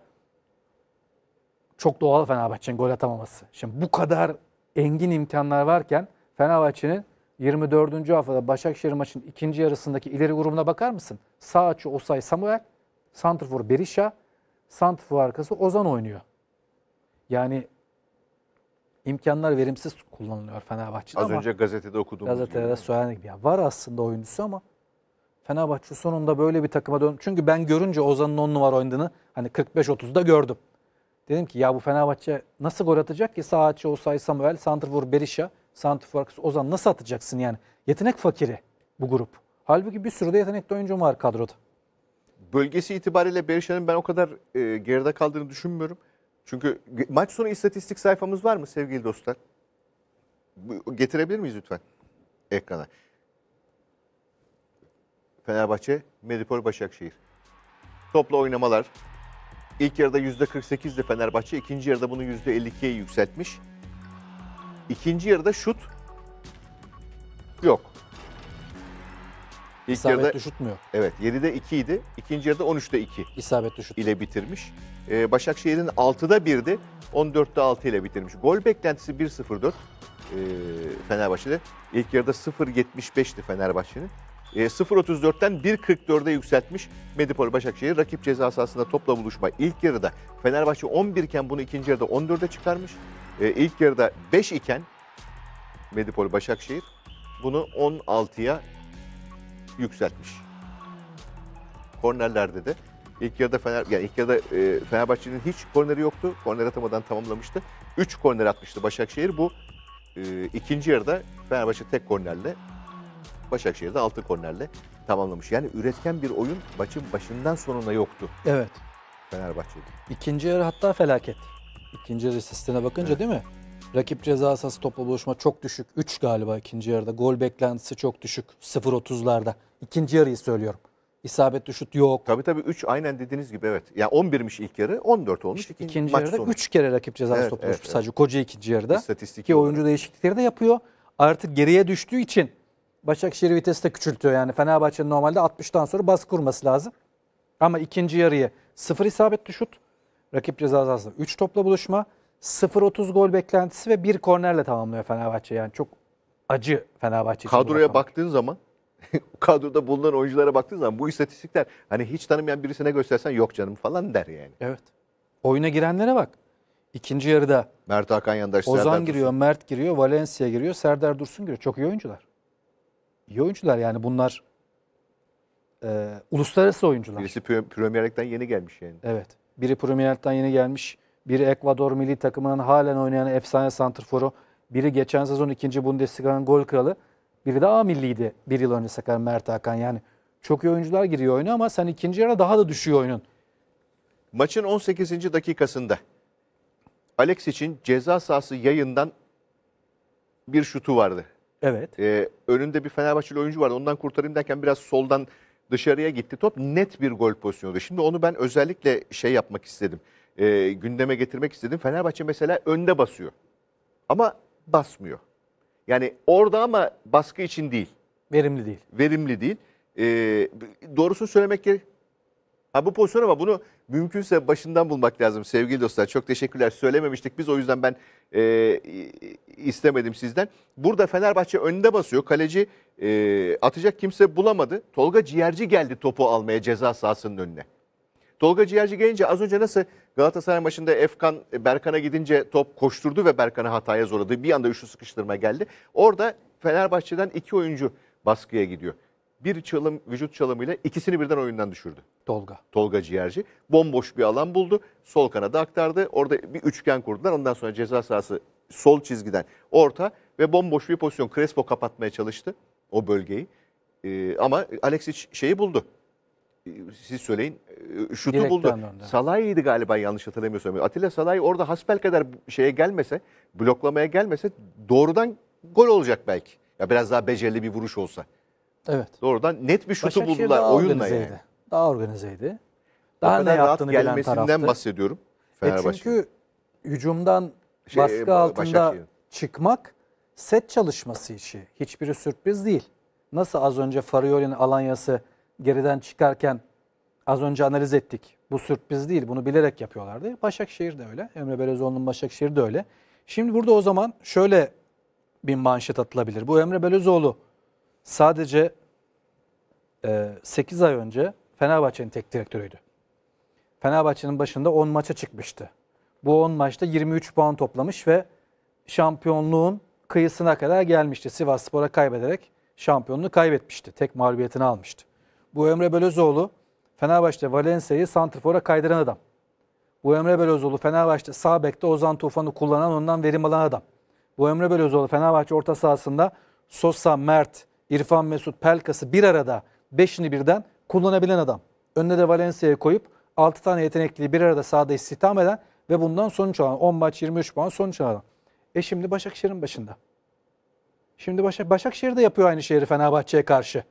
[SPEAKER 2] çok doğal Fenerbahçe'nin gol atamaması. Şimdi bu kadar engin imkanlar varken Fenerbahçe'nin 24. haftada Başakşehir maçının ikinci yarısındaki ileri grubuna bakar mısın? Sağ açı Osay Samuel, Santrfor Berisha, Santrfor arkası Ozan oynuyor. Yani imkanlar verimsiz kullanılıyor Fenerbahçe'de Az ama önce
[SPEAKER 1] gazetede okuduğum gazetede gibi. söylendiği
[SPEAKER 2] gibi. Yani var aslında oyuncusu ama Fenerbahçe sonunda böyle bir takıma dön. Çünkü ben görünce Ozan'ın 10 numara oynadığını hani 45-30'da gördüm. Dedim ki ya bu Fenerbahçe nasıl gol atacak ki? Sağ açı Osay Samuel, Santrfor Berisha, Santrfor Ozan nasıl atacaksın yani? Yetenek fakiri bu grup. Halbuki
[SPEAKER 1] bir sürü de yetenekli oyuncu var kadroda. Bölgesi itibariyle Berisha'nın ben o kadar e, geride kaldığını düşünmüyorum. Çünkü maç sonu istatistik sayfamız var mı sevgili dostlar? Getirebilir miyiz lütfen ekrana? Fenerbahçe, Medipol, Başakşehir. Topla oynamalar, İlk yarıda %48'di Fenerbahçe. ikinci yarıda bunu %52'ye yükseltmiş. İkinci yarıda şut yok. İlk İsabetli yarıda, şut mu yok? Evet 7'de 2 idi. İkinci yarıda 13'te 2. İsabetli şut. ile bitirmiş. Ee, Başakşehir'in 6'da 1'di. 14'te 6 ile bitirmiş. Gol beklentisi 1-0-4 e, ee, Fenerbahçe'de. İlk yarıda 0-75'ti Fenerbahçe'nin. E, 0.34'ten 1.44'e yükseltmiş Medipol Başakşehir rakip ceza sahasında topla buluşma ilk yarıda Fenerbahçe 11 iken bunu ikinci yarıda 14'e çıkarmış. E, ilk yarıda 5 iken Medipol Başakşehir bunu 16'ya yükseltmiş. Kornerlerde de ilk yarıda Fener yani ilk yarıda e, Fenerbahçe'nin hiç korneri yoktu. Korner atamadan tamamlamıştı. 3 korner atmıştı Başakşehir. Bu e, ikinci yarıda Fenerbahçe tek kornerle Başakşehir'de 6 kornerle tamamlamış. Yani üretken bir oyun maçın başından sonuna yoktu Evet. Fenerbahçe'de.
[SPEAKER 2] İkinci yarı hatta felaket. İkinci yarı sistemine bakınca değil mi? Rakip ceza sahası topla buluşma çok düşük. 3 galiba ikinci yarıda. Gol beklentisi çok düşük.
[SPEAKER 1] 0-30'larda. İkinci yarıyı söylüyorum. İsabetli şut yok. Tabii tabii 3 aynen dediğiniz gibi evet. Ya Yani 11'miş ilk yarı 14 olmuş. İkinci, İkinci yarıda sonu. 3
[SPEAKER 2] kere rakip ceza sahası Evet, topla buluşma evet, evet. sadece. Koca
[SPEAKER 1] ikinci yarıda. İstatistik
[SPEAKER 2] Ki olarak. oyuncu değişiklikleri de yapıyor. Artık geriye düştüğü için Başakşehir vitesi de küçültüyor yani. Fenerbahçe'nin normalde 60'tan sonra baskı kurması lazım. Ama ikinci yarıya sıfır isabetli şut. Rakip ceza sahasında 3 topla buluşma. 0-30 gol beklentisi ve bir kornerle tamamlıyor Fenerbahçe. Yani çok
[SPEAKER 1] acı Fenerbahçe için. Kadroya baktığın zaman [laughs] kadroda bulunan oyunculara baktığın zaman bu istatistikler hani hiç tanımayan birisine göstersen yok canım falan der yani.
[SPEAKER 2] Evet. Oyuna girenlere bak. İkinci yarıda Mert Hakan Yandaş, Ozan Serdar giriyor, Dursun. Mert giriyor, Valencia giriyor, Serdar Dursun giriyor. Çok iyi oyuncular iyi oyuncular yani bunlar
[SPEAKER 1] e, uluslararası oyuncular. Birisi Premier Lig'den yeni gelmiş yani.
[SPEAKER 2] Evet. Biri Premier Lig'den yeni gelmiş. Biri Ekvador milli takımından halen oynayan efsane santrforu. Biri geçen sezon ikinci Bundesliga'nın gol kralı. Biri de A milliydi bir yıl önce sakar Mert Hakan. Yani çok iyi oyuncular giriyor oyuna ama sen ikinci yarı
[SPEAKER 1] daha da düşüyor oyunun. Maçın 18. dakikasında Alex için ceza sahası yayından bir şutu vardı. Evet. Ee, önünde bir Fenerbahçeli oyuncu vardı. Ondan kurtarayım derken biraz soldan dışarıya gitti top. Net bir gol pozisyonu. Şimdi onu ben özellikle şey yapmak istedim. E, gündeme getirmek istedim. Fenerbahçe mesela önde basıyor. Ama basmıyor. Yani orada ama baskı için değil. Verimli değil. Verimli değil. E, doğrusunu söylemek gerek. Ha bu pozisyon ama bunu mümkünse başından bulmak lazım sevgili dostlar. Çok teşekkürler. Söylememiştik biz o yüzden ben e, istemedim sizden. Burada Fenerbahçe önde basıyor. Kaleci e, atacak kimse bulamadı. Tolga Ciğerci geldi topu almaya ceza sahasının önüne. Tolga Ciğerci gelince az önce nasıl Galatasaray maçında Efkan e, Berkan'a gidince top koşturdu ve Berkana hataya zorladı. Bir anda üçlü sıkıştırma geldi. Orada Fenerbahçe'den iki oyuncu baskıya gidiyor bir çalım, vücut çalımıyla ikisini birden oyundan düşürdü. Tolga. Tolga Ciğerci. Bomboş bir alan buldu. Sol kanada aktardı. Orada bir üçgen kurdular. Ondan sonra ceza sahası sol çizgiden orta ve bomboş bir pozisyon. Crespo kapatmaya çalıştı o bölgeyi. Ee, ama Alexis şeyi buldu. Ee, siz söyleyin. Ee, şutu Direkten buldu. döndü. Salahi'ydi galiba yanlış hatırlamıyorsam. Atilla Salahi orada hasbel kadar şeye gelmese, bloklamaya gelmese doğrudan gol olacak belki. Ya biraz daha becerili bir vuruş olsa. Evet. Doğrudan net bir şutu buldular daha oyunla yani.
[SPEAKER 2] Daha organizeydi.
[SPEAKER 1] Daha ne yaptığını rahat bilen taraftı. bahsediyorum Fenerbahçe. E
[SPEAKER 2] çünkü hücumdan şey, baskı e, altında çıkmak set çalışması işi. Hiçbiri sürpriz değil. Nasıl az önce Farioli'nin Alanya'sı geriden çıkarken az önce analiz ettik. Bu sürpriz değil. Bunu bilerek yapıyorlardı. Başakşehir de öyle. Emre Belözoğlu'nun Başakşehir de öyle. Şimdi burada o zaman şöyle bir manşet atılabilir. Bu Emre Belözoğlu sadece e, 8 ay önce Fenerbahçe'nin tek direktörüydü. Fenerbahçe'nin başında 10 maça çıkmıştı. Bu 10 maçta 23 puan toplamış ve şampiyonluğun kıyısına kadar gelmişti. Sivas Spor'a kaybederek şampiyonluğu kaybetmişti. Tek mağlubiyetini almıştı. Bu Emre Belözoğlu Fenerbahçe Valencia'yı Santrfor'a kaydıran adam. Bu Emre Belözoğlu Fenerbahçe sağ bekte Ozan Tufan'ı kullanan ondan verim alan adam. Bu Emre Belözoğlu Fenerbahçe orta sahasında Sosa, Mert, İrfan Mesut Pelkas'ı bir arada 5'ini birden kullanabilen adam. Önüne de Valencia'ya koyup 6 tane yetenekliyi bir arada sahada istihdam eden ve bundan sonuç alan 10 maç 23 puan sonuç alan. E şimdi Başakşehir'in başında. Şimdi Başak, Başakşehir de yapıyor aynı şeyi Fenerbahçe'ye karşı.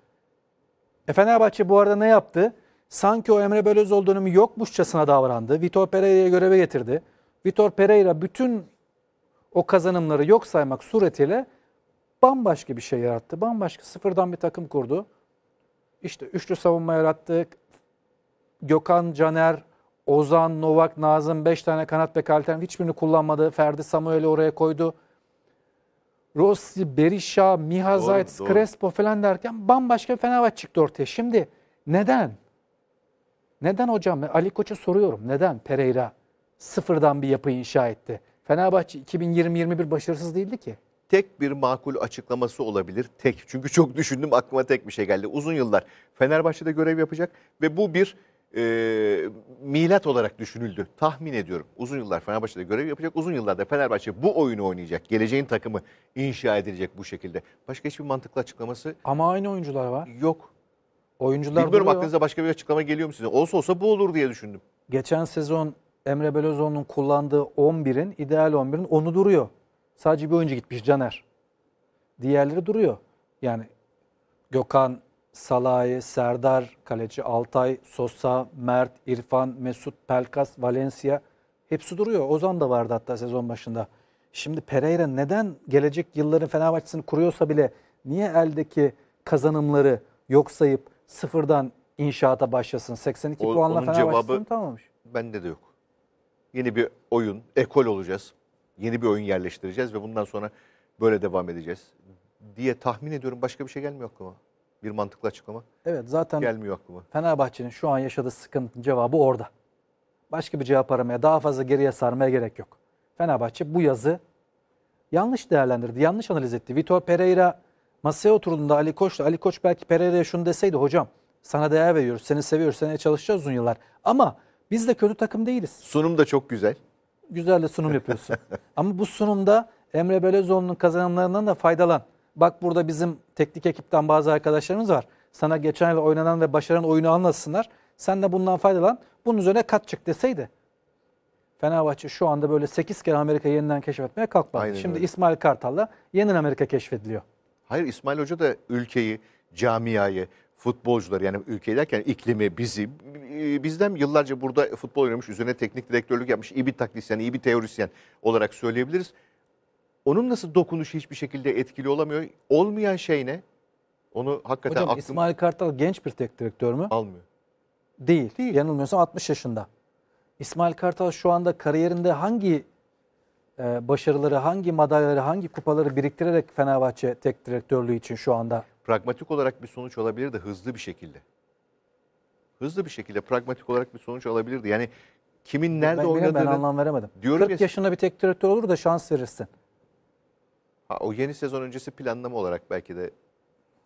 [SPEAKER 2] E Fenerbahçe bu arada ne yaptı? Sanki o Emre Belözoğlu dönemi yokmuşçasına davrandı. Vitor Pereira'yı göreve getirdi. Vitor Pereira bütün o kazanımları yok saymak suretiyle bambaşka bir şey yarattı. Bambaşka sıfırdan bir takım kurdu. İşte üçlü savunma yarattık. Gökhan, Caner, Ozan, Novak, Nazım beş tane kanat bek alternatif hiçbirini kullanmadı. Ferdi Samuel'i oraya koydu. Rossi, Berisha, Miha Zayt, Crespo falan derken bambaşka Fenerbahçe çıktı ortaya. Şimdi neden? Neden hocam? Ali Koç'a soruyorum. Neden Pereira sıfırdan bir yapı inşa etti? Fenerbahçe 2020-21
[SPEAKER 1] başarısız değildi ki tek bir makul açıklaması olabilir. Tek. Çünkü çok düşündüm aklıma tek bir şey geldi. Uzun yıllar Fenerbahçe'de görev yapacak ve bu bir e, milat olarak düşünüldü. Tahmin ediyorum. Uzun yıllar Fenerbahçe'de görev yapacak. Uzun yıllarda Fenerbahçe bu oyunu oynayacak. Geleceğin takımı inşa edilecek bu şekilde. Başka hiçbir mantıklı açıklaması Ama aynı oyuncular var. yok. Oyuncular Bilmiyorum duruyor. aklınıza başka bir açıklama geliyor mu size? Olsa olsa bu olur diye düşündüm.
[SPEAKER 2] Geçen sezon Emre Belözoğlu'nun kullandığı 11'in, ideal 11'in onu duruyor. Sadece bir oyuncu gitmiş Caner. Diğerleri duruyor. Yani Gökhan, Salah'ı, Serdar, Kaleci, Altay, Sosa, Mert, İrfan, Mesut, Pelkas, Valencia hepsi duruyor. Ozan da vardı hatta sezon başında. Şimdi Pereira neden gelecek yılların Fenerbahçe'sini kuruyorsa bile niye eldeki kazanımları yok sayıp sıfırdan inşaata başlasın? 82 o, puanla Fenerbahçe'sini
[SPEAKER 1] tamamlamış. Bende de yok. Yeni bir oyun, ekol olacağız yeni bir oyun yerleştireceğiz ve bundan sonra böyle devam edeceğiz diye tahmin ediyorum. Başka bir şey gelmiyor aklıma. Bir mantıklı açıklama. Evet zaten gelmiyor aklıma.
[SPEAKER 2] Fenerbahçe'nin şu an yaşadığı sıkıntı cevabı orada. Başka bir cevap aramaya, daha fazla geriye sarmaya gerek yok. Fenerbahçe bu yazı yanlış değerlendirdi, yanlış analiz etti. Vitor Pereira masaya oturduğunda Ali Koç'la, Ali Koç belki Pereira'ya şunu deseydi hocam sana değer veriyoruz, seni seviyoruz, seninle çalışacağız uzun yıllar. Ama biz de kötü takım değiliz. Sunum da çok güzel güzel de sunum yapıyorsun. [laughs] Ama bu sunumda Emre Belezoğlu'nun kazanımlarından da faydalan. Bak burada bizim teknik ekipten bazı arkadaşlarımız var. Sana geçen yıl oynanan ve başaran oyunu anlatsınlar. Sen de bundan faydalan. Bunun üzerine kat çık deseydi. Fenerbahçe şu anda böyle 8 kere Amerika yeniden keşfetmeye kalkmadı. Aynen Şimdi öyle. İsmail Kartal'la yeniden Amerika keşfediliyor.
[SPEAKER 1] Hayır İsmail Hoca da ülkeyi, camiayı, futbolcular yani ülke derken iklimi bizi e, bizden yıllarca burada futbol oynamış üzerine teknik direktörlük yapmış iyi bir taktisyen iyi bir teorisyen olarak söyleyebiliriz. Onun nasıl dokunuşu hiçbir şekilde etkili olamıyor. Olmayan şey ne? Onu hakikaten Hocam, aklım... İsmail
[SPEAKER 2] Kartal genç bir tek direktör mü? Almıyor. Değil. Değil. Yanılmıyorsam 60 yaşında. İsmail Kartal şu anda kariyerinde hangi e, başarıları, hangi madalyaları, hangi kupaları biriktirerek Fenerbahçe tek direktörlüğü için şu anda
[SPEAKER 1] pragmatik olarak bir sonuç olabilir de hızlı bir şekilde. Hızlı bir şekilde pragmatik olarak bir sonuç alabilirdi. Yani kimin nerede ben, oynadığını... Ben anlam veremedim. 40 ya,
[SPEAKER 2] yaşında bir tek direktör olur da şans verirsin.
[SPEAKER 1] Ha, o yeni sezon öncesi planlama olarak belki de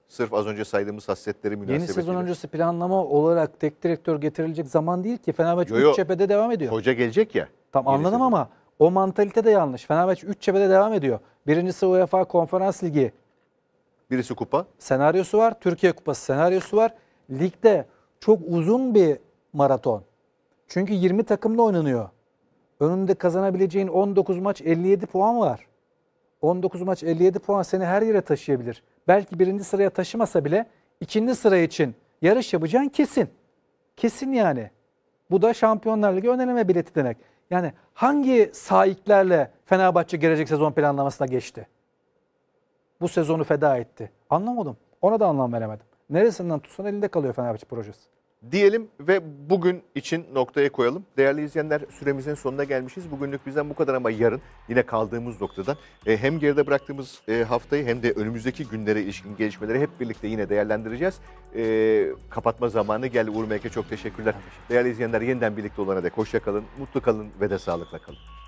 [SPEAKER 1] sırf az önce saydığımız hasletleri münasebetiyle. Yeni sezon
[SPEAKER 2] öncesi planlama olarak tek direktör getirilecek zaman değil ki. Fenerbahçe 3 cephede
[SPEAKER 1] devam ediyor. Hoca gelecek ya.
[SPEAKER 2] Tam anladım sezon. ama o mantalite de yanlış. Fenerbahçe 3 cephede devam ediyor. Birincisi UEFA Konferans Ligi. Birisi kupa. Senaryosu var. Türkiye Kupası senaryosu var. Ligde çok uzun bir maraton. Çünkü 20 takımla oynanıyor. Önünde kazanabileceğin 19 maç 57 puan var. 19 maç 57 puan seni her yere taşıyabilir. Belki birinci sıraya taşımasa bile ikinci sıra için yarış yapacağın kesin. Kesin yani. Bu da Şampiyonlar Ligi öneleme bileti demek. Yani hangi sahiplerle Fenerbahçe gelecek sezon planlamasına geçti? bu sezonu feda etti. Anlamadım. Ona da anlam veremedim. Neresinden tutsan elinde kalıyor Fenerbahçe projesi.
[SPEAKER 1] Diyelim ve bugün için noktaya koyalım. Değerli izleyenler süremizin sonuna gelmişiz. Bugünlük bizden bu kadar ama yarın yine kaldığımız noktadan e, hem geride bıraktığımız e, haftayı hem de önümüzdeki günlere ilişkin gelişmeleri hep birlikte yine değerlendireceğiz. E, kapatma zamanı geldi. Uğur Melke çok teşekkürler. Değerli izleyenler yeniden birlikte olana dek hoşça kalın, mutlu kalın ve de sağlıkla kalın.